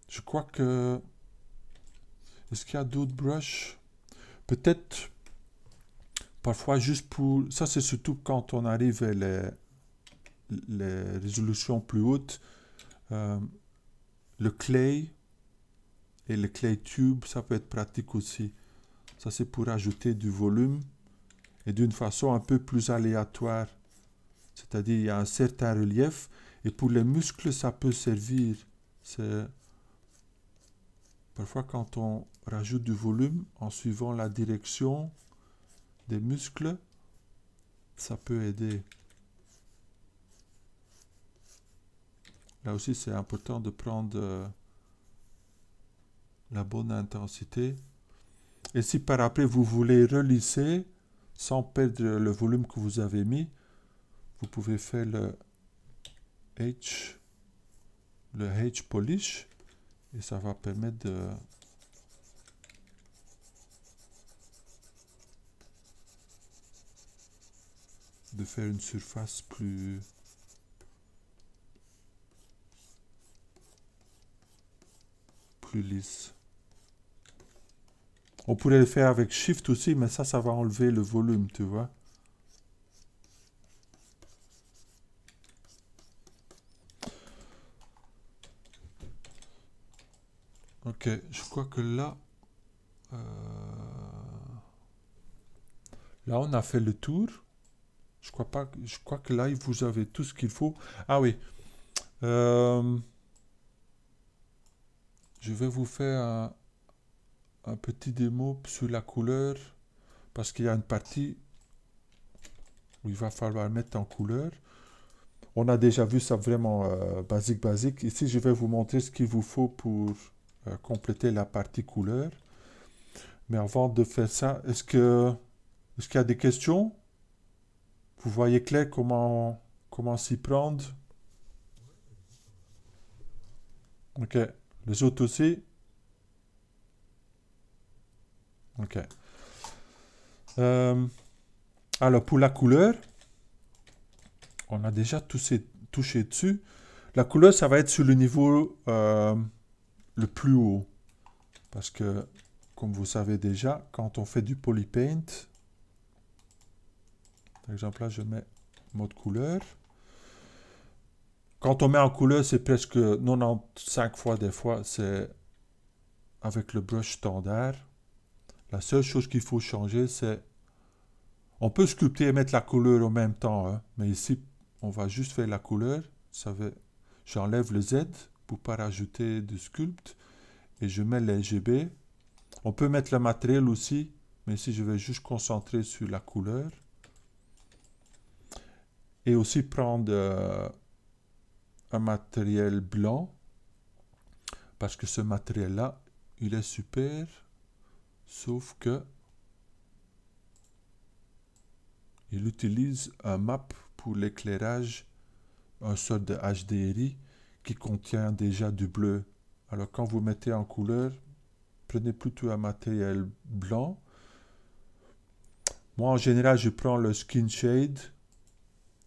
je crois que... Est-ce qu'il y a d'autres brushes Peut-être parfois juste pour... Ça, c'est surtout quand on arrive à les, les résolutions plus hautes. Euh, le clay et le clay tube, ça peut être pratique aussi. Ça, c'est pour ajouter du volume et d'une façon un peu plus aléatoire. C'est-à-dire, il y a un certain relief et pour les muscles, ça peut servir. C'est parfois quand on rajoute du volume en suivant la direction des muscles, ça peut aider. Là aussi, c'est important de prendre euh, la bonne intensité. Et si par après vous voulez relisser sans perdre le volume que vous avez mis, vous pouvez faire le H, le H polish et ça va permettre de de faire une surface plus plus lisse. On pourrait le faire avec Shift aussi, mais ça, ça va enlever le volume, tu vois. Ok, je crois que là... Euh, là, on a fait le tour. Je crois, pas, je crois que là, vous avez tout ce qu'il faut. Ah oui. Euh, je vais vous faire un, petit démo sur la couleur. Parce qu'il y a une partie où il va falloir mettre en couleur. On a déjà vu ça vraiment euh, basique, basique. Ici, je vais vous montrer ce qu'il vous faut pour... Euh, compléter la partie couleur. Mais avant de faire ça, est-ce que est-ce qu'il y a des questions Vous voyez clair comment comment s'y prendre Ok. Les autres aussi Ok. Euh, alors pour la couleur, on a déjà touché, touché dessus. La couleur, ça va être sur le niveau euh, le plus haut. Parce que, comme vous savez déjà, quand on fait du polypaint, par exemple là, je mets mode couleur. Quand on met en couleur, c'est presque 95 fois des fois, c'est avec le brush standard. La seule chose qu'il faut changer, c'est... On peut sculpter et mettre la couleur en même temps, hein, mais ici, on va juste faire la couleur. Ça J'enlève le Z, pour pas rajouter de sculpte. Et je mets les On peut mettre le matériel aussi, mais si je vais juste concentrer sur la couleur. Et aussi prendre euh, un matériel blanc, parce que ce matériel-là, il est super, sauf que il utilise un map pour l'éclairage, un sort de HDRI contient déjà du bleu. Alors quand vous mettez en couleur, prenez plutôt un matériel blanc. Moi en général je prends le skin shade.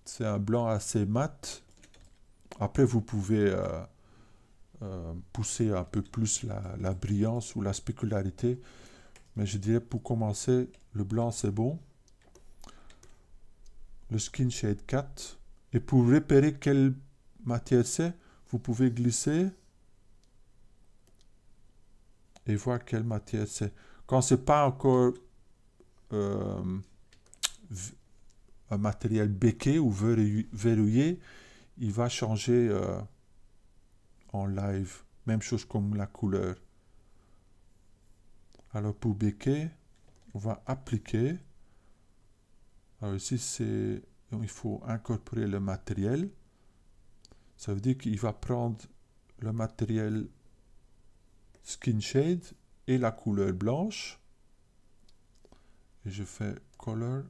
C'est un blanc assez mat. Après vous pouvez euh, euh, pousser un peu plus la, la brillance ou la spécularité. Mais je dirais pour commencer, le blanc c'est bon. Le skin shade 4. Et pour repérer quel matériel c'est, vous pouvez glisser et voir quelle matière c'est. Quand c'est pas encore euh, un matériel béqué ou verrouillé, il va changer euh, en live. Même chose comme la couleur. Alors pour béquer on va appliquer. Alors ici, c'est il faut incorporer le matériel. Ça veut dire qu'il va prendre le matériel skin shade et la couleur blanche. Et je fais color,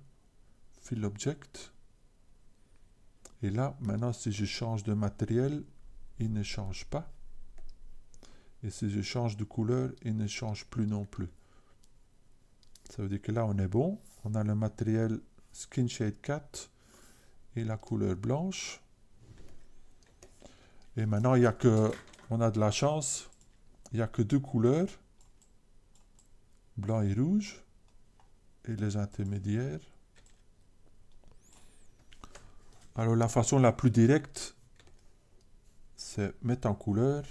fill object. Et là, maintenant, si je change de matériel, il ne change pas. Et si je change de couleur, il ne change plus non plus. Ça veut dire que là, on est bon. On a le matériel Skin Shade 4 et la couleur blanche. Et maintenant, il a que, on a de la chance, il n'y a que deux couleurs, blanc et rouge, et les intermédiaires. Alors la façon la plus directe, c'est mettre en couleur.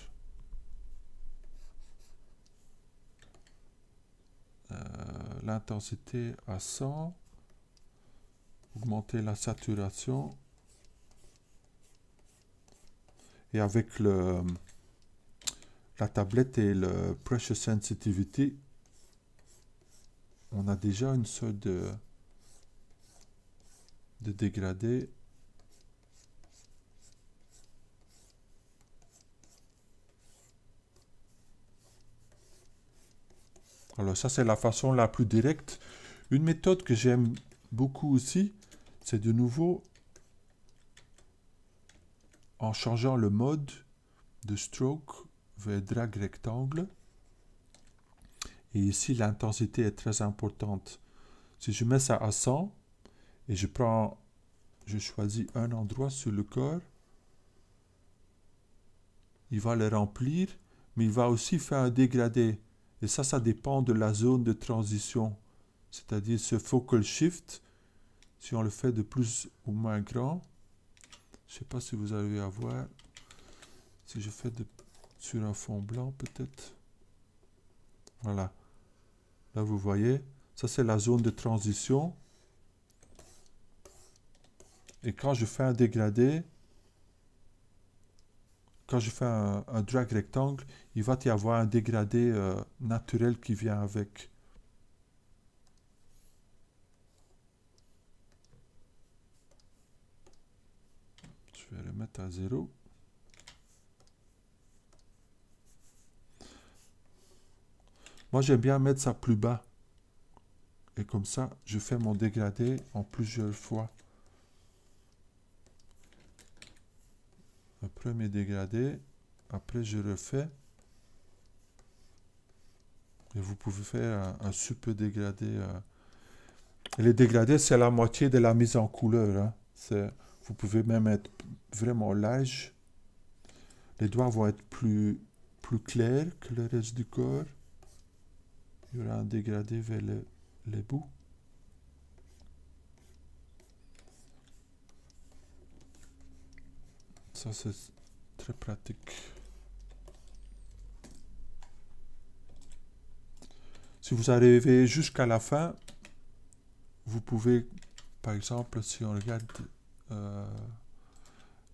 Euh, l'intensité à 100, augmenter la saturation avec le, la tablette et le pressure sensitivity, on a déjà une sorte de, de dégradé. Alors ça, c'est la façon la plus directe. Une méthode que j'aime beaucoup aussi, c'est de nouveau en changeant le mode de stroke vers drag rectangle. Et ici, l'intensité est très importante. Si je mets ça à 100 et je prends, je choisis un endroit sur le corps, il va le remplir, mais il va aussi faire un dégradé. Et ça, ça dépend de la zone de transition. C'est-à-dire ce focal shift, si on le fait de plus ou moins grand, je sais pas si vous arrivez à voir. Si je fais sur un fond blanc, peut-être. Voilà. Là, vous voyez, ça c'est la zone de transition. Et quand je fais un dégradé, quand je fais un, drag rectangle, il va y avoir un dégradé euh, naturel qui vient avec. je vais le mettre à zéro Moi, j'aime bien mettre ça plus bas. Et comme ça, je fais mon dégradé en plusieurs fois. Le premier dégradé, après je refais. Et vous pouvez faire un, super dégradé. Euh. Les dégradés, c'est la moitié de la mise en couleur. Hein. C'est... Vous pouvez même être vraiment large. Les doigts vont être plus, plus clairs que le reste du corps. Il y aura un dégradé vers les bouts. Ça, c'est très pratique. Si vous arrivez jusqu'à la fin, vous pouvez, par exemple, si on regarde euh,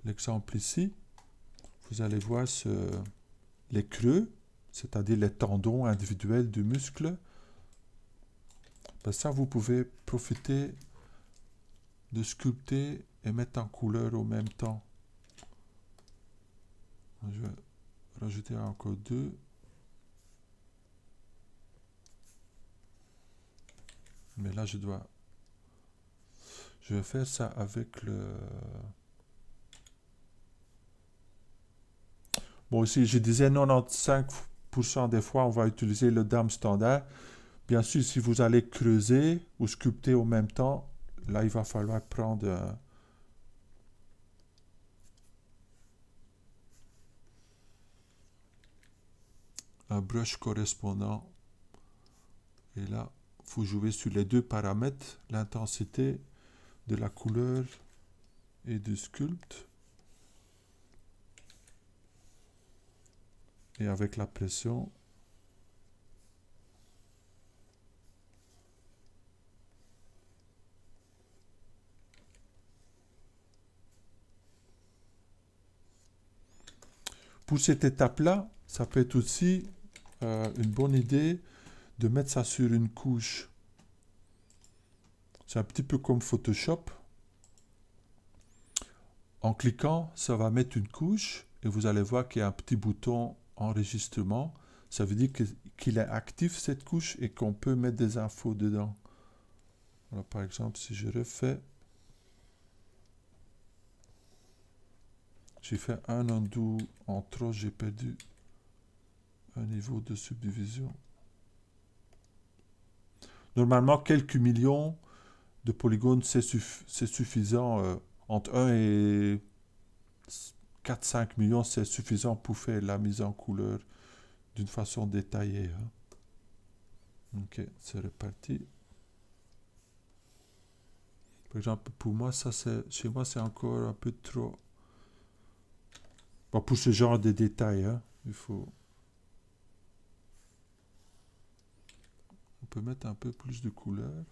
l'exemple ici, vous allez voir ce, les creux, c'est-à-dire les tendons individuels du muscle. Ben, ça, vous pouvez profiter de sculpter et mettre en couleur au même temps. Je vais rajouter encore deux. Mais là, je dois je vais faire ça avec le... Bon, si je disais 95% des fois, on va utiliser le dam standard. Bien sûr, si vous allez creuser ou sculpter au même temps, là, il va falloir prendre... un brush correspondant. Et là, faut jouer sur les deux paramètres, l'intensité de la couleur et du sculpte Et avec la pression, pour cette étape-là, ça peut être aussi euh, une bonne idée de mettre ça sur une couche c'est un petit peu comme Photoshop. En cliquant, ça va mettre une couche et vous allez voir qu'il y a un petit bouton enregistrement. Ça veut dire qu'il est actif cette couche et qu'on peut mettre des infos dedans. par exemple, si je refais, j'ai fait un undo en trop, j'ai perdu un niveau de subdivision. Normalement, quelques millions de polygones, c'est suffisant. Euh, entre 1 et 4-5 millions, c'est suffisant pour faire la mise en couleur d'une façon détaillée. Hein. Ok, c'est reparti. Par exemple, pour moi, ça c'est chez moi, c'est encore un peu trop. pour ce genre de détails, hein, il faut. On peut mettre un peu plus de couleurs.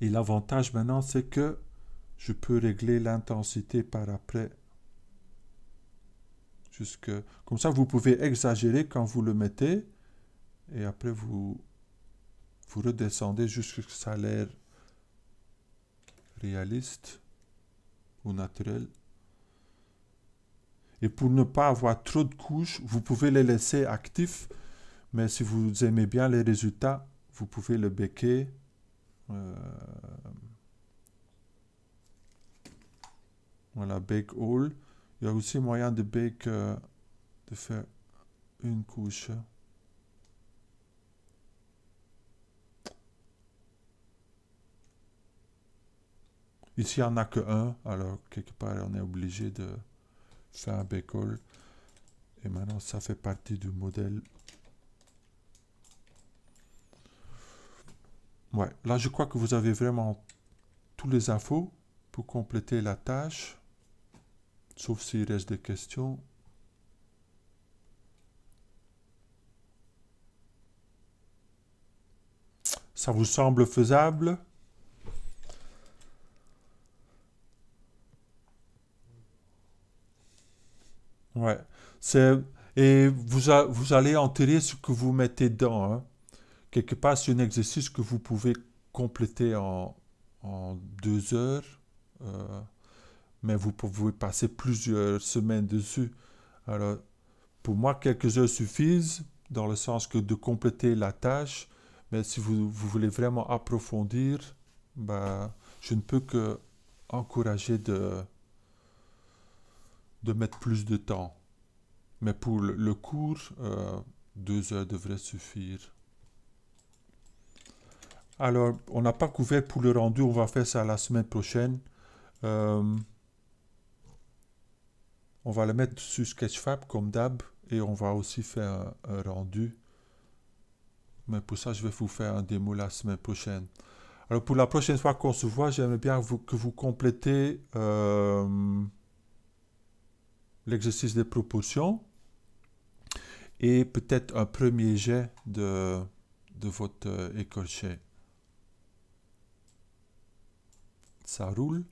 Et l'avantage maintenant, c'est que je peux régler l'intensité par après. Jusque... Comme ça, vous pouvez exagérer quand vous le mettez. Et après, vous, vous redescendez jusqu'à ce que ça a l'air réaliste ou naturel. Et pour ne pas avoir trop de couches, vous pouvez les laisser actifs. Mais si vous aimez bien les résultats, vous pouvez le béquer euh, voilà, bake all. Il y a aussi moyen de bake, euh, de faire une couche. Ici, il n'y en a que un, alors quelque part, on est obligé de faire un bake all. Et maintenant, ça fait partie du modèle là je crois que vous avez vraiment tous les infos pour compléter la tâche, sauf s'il reste des questions. Ça vous semble faisable Ouais. Et vous, vous allez enterrer ce que vous mettez dedans. Hein quelque part, c'est un exercice que vous pouvez compléter en, deux heures, euh, mais vous pouvez passer plusieurs semaines dessus. Alors, pour moi, quelques heures suffisent dans le sens que de compléter la tâche, mais si vous, voulez vraiment approfondir, bah, je ne peux que encourager de, de mettre plus de temps. Mais pour le cours, euh, deux heures devraient suffire. Alors, on n'a pas couvert pour le rendu, on va faire ça la semaine prochaine. Euh, on va le mettre sur Sketchfab comme d'hab et on va aussi faire un, rendu. Mais pour ça, je vais vous faire un démo la semaine prochaine. Alors, pour la prochaine fois qu'on se voit, j'aimerais bien que vous complétez euh, l'exercice des proportions et peut-être un premier jet de, de votre euh, écorché. ça roule.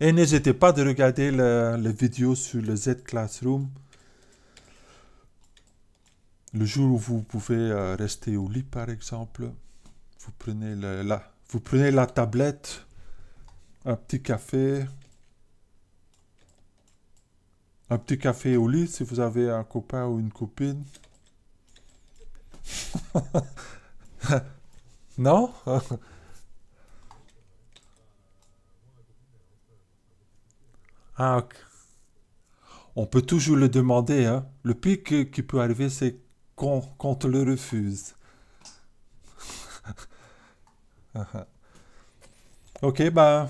Et n'hésitez pas de regarder les vidéos sur le Z Classroom. Le jour où vous pouvez euh, rester au lit, par exemple, vous prenez, la, vous prenez la tablette, un petit café, un petit café au lit si vous avez un copain ou une copine. non Ah, on peut toujours le demander. Hein. Le pire qui peut arriver, c'est qu'on te le refuse. ok, bah.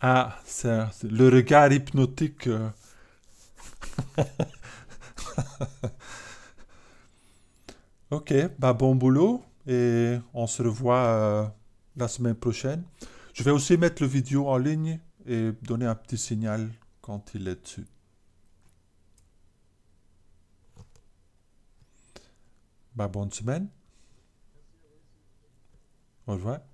Ah, c'est le regard hypnotique. Euh. ok, bah bon boulot et on se revoit euh, la semaine prochaine. Je vais aussi mettre le vidéo en ligne et donner un petit signal quand il est dessus. Bah, bonne semaine. Au revoir.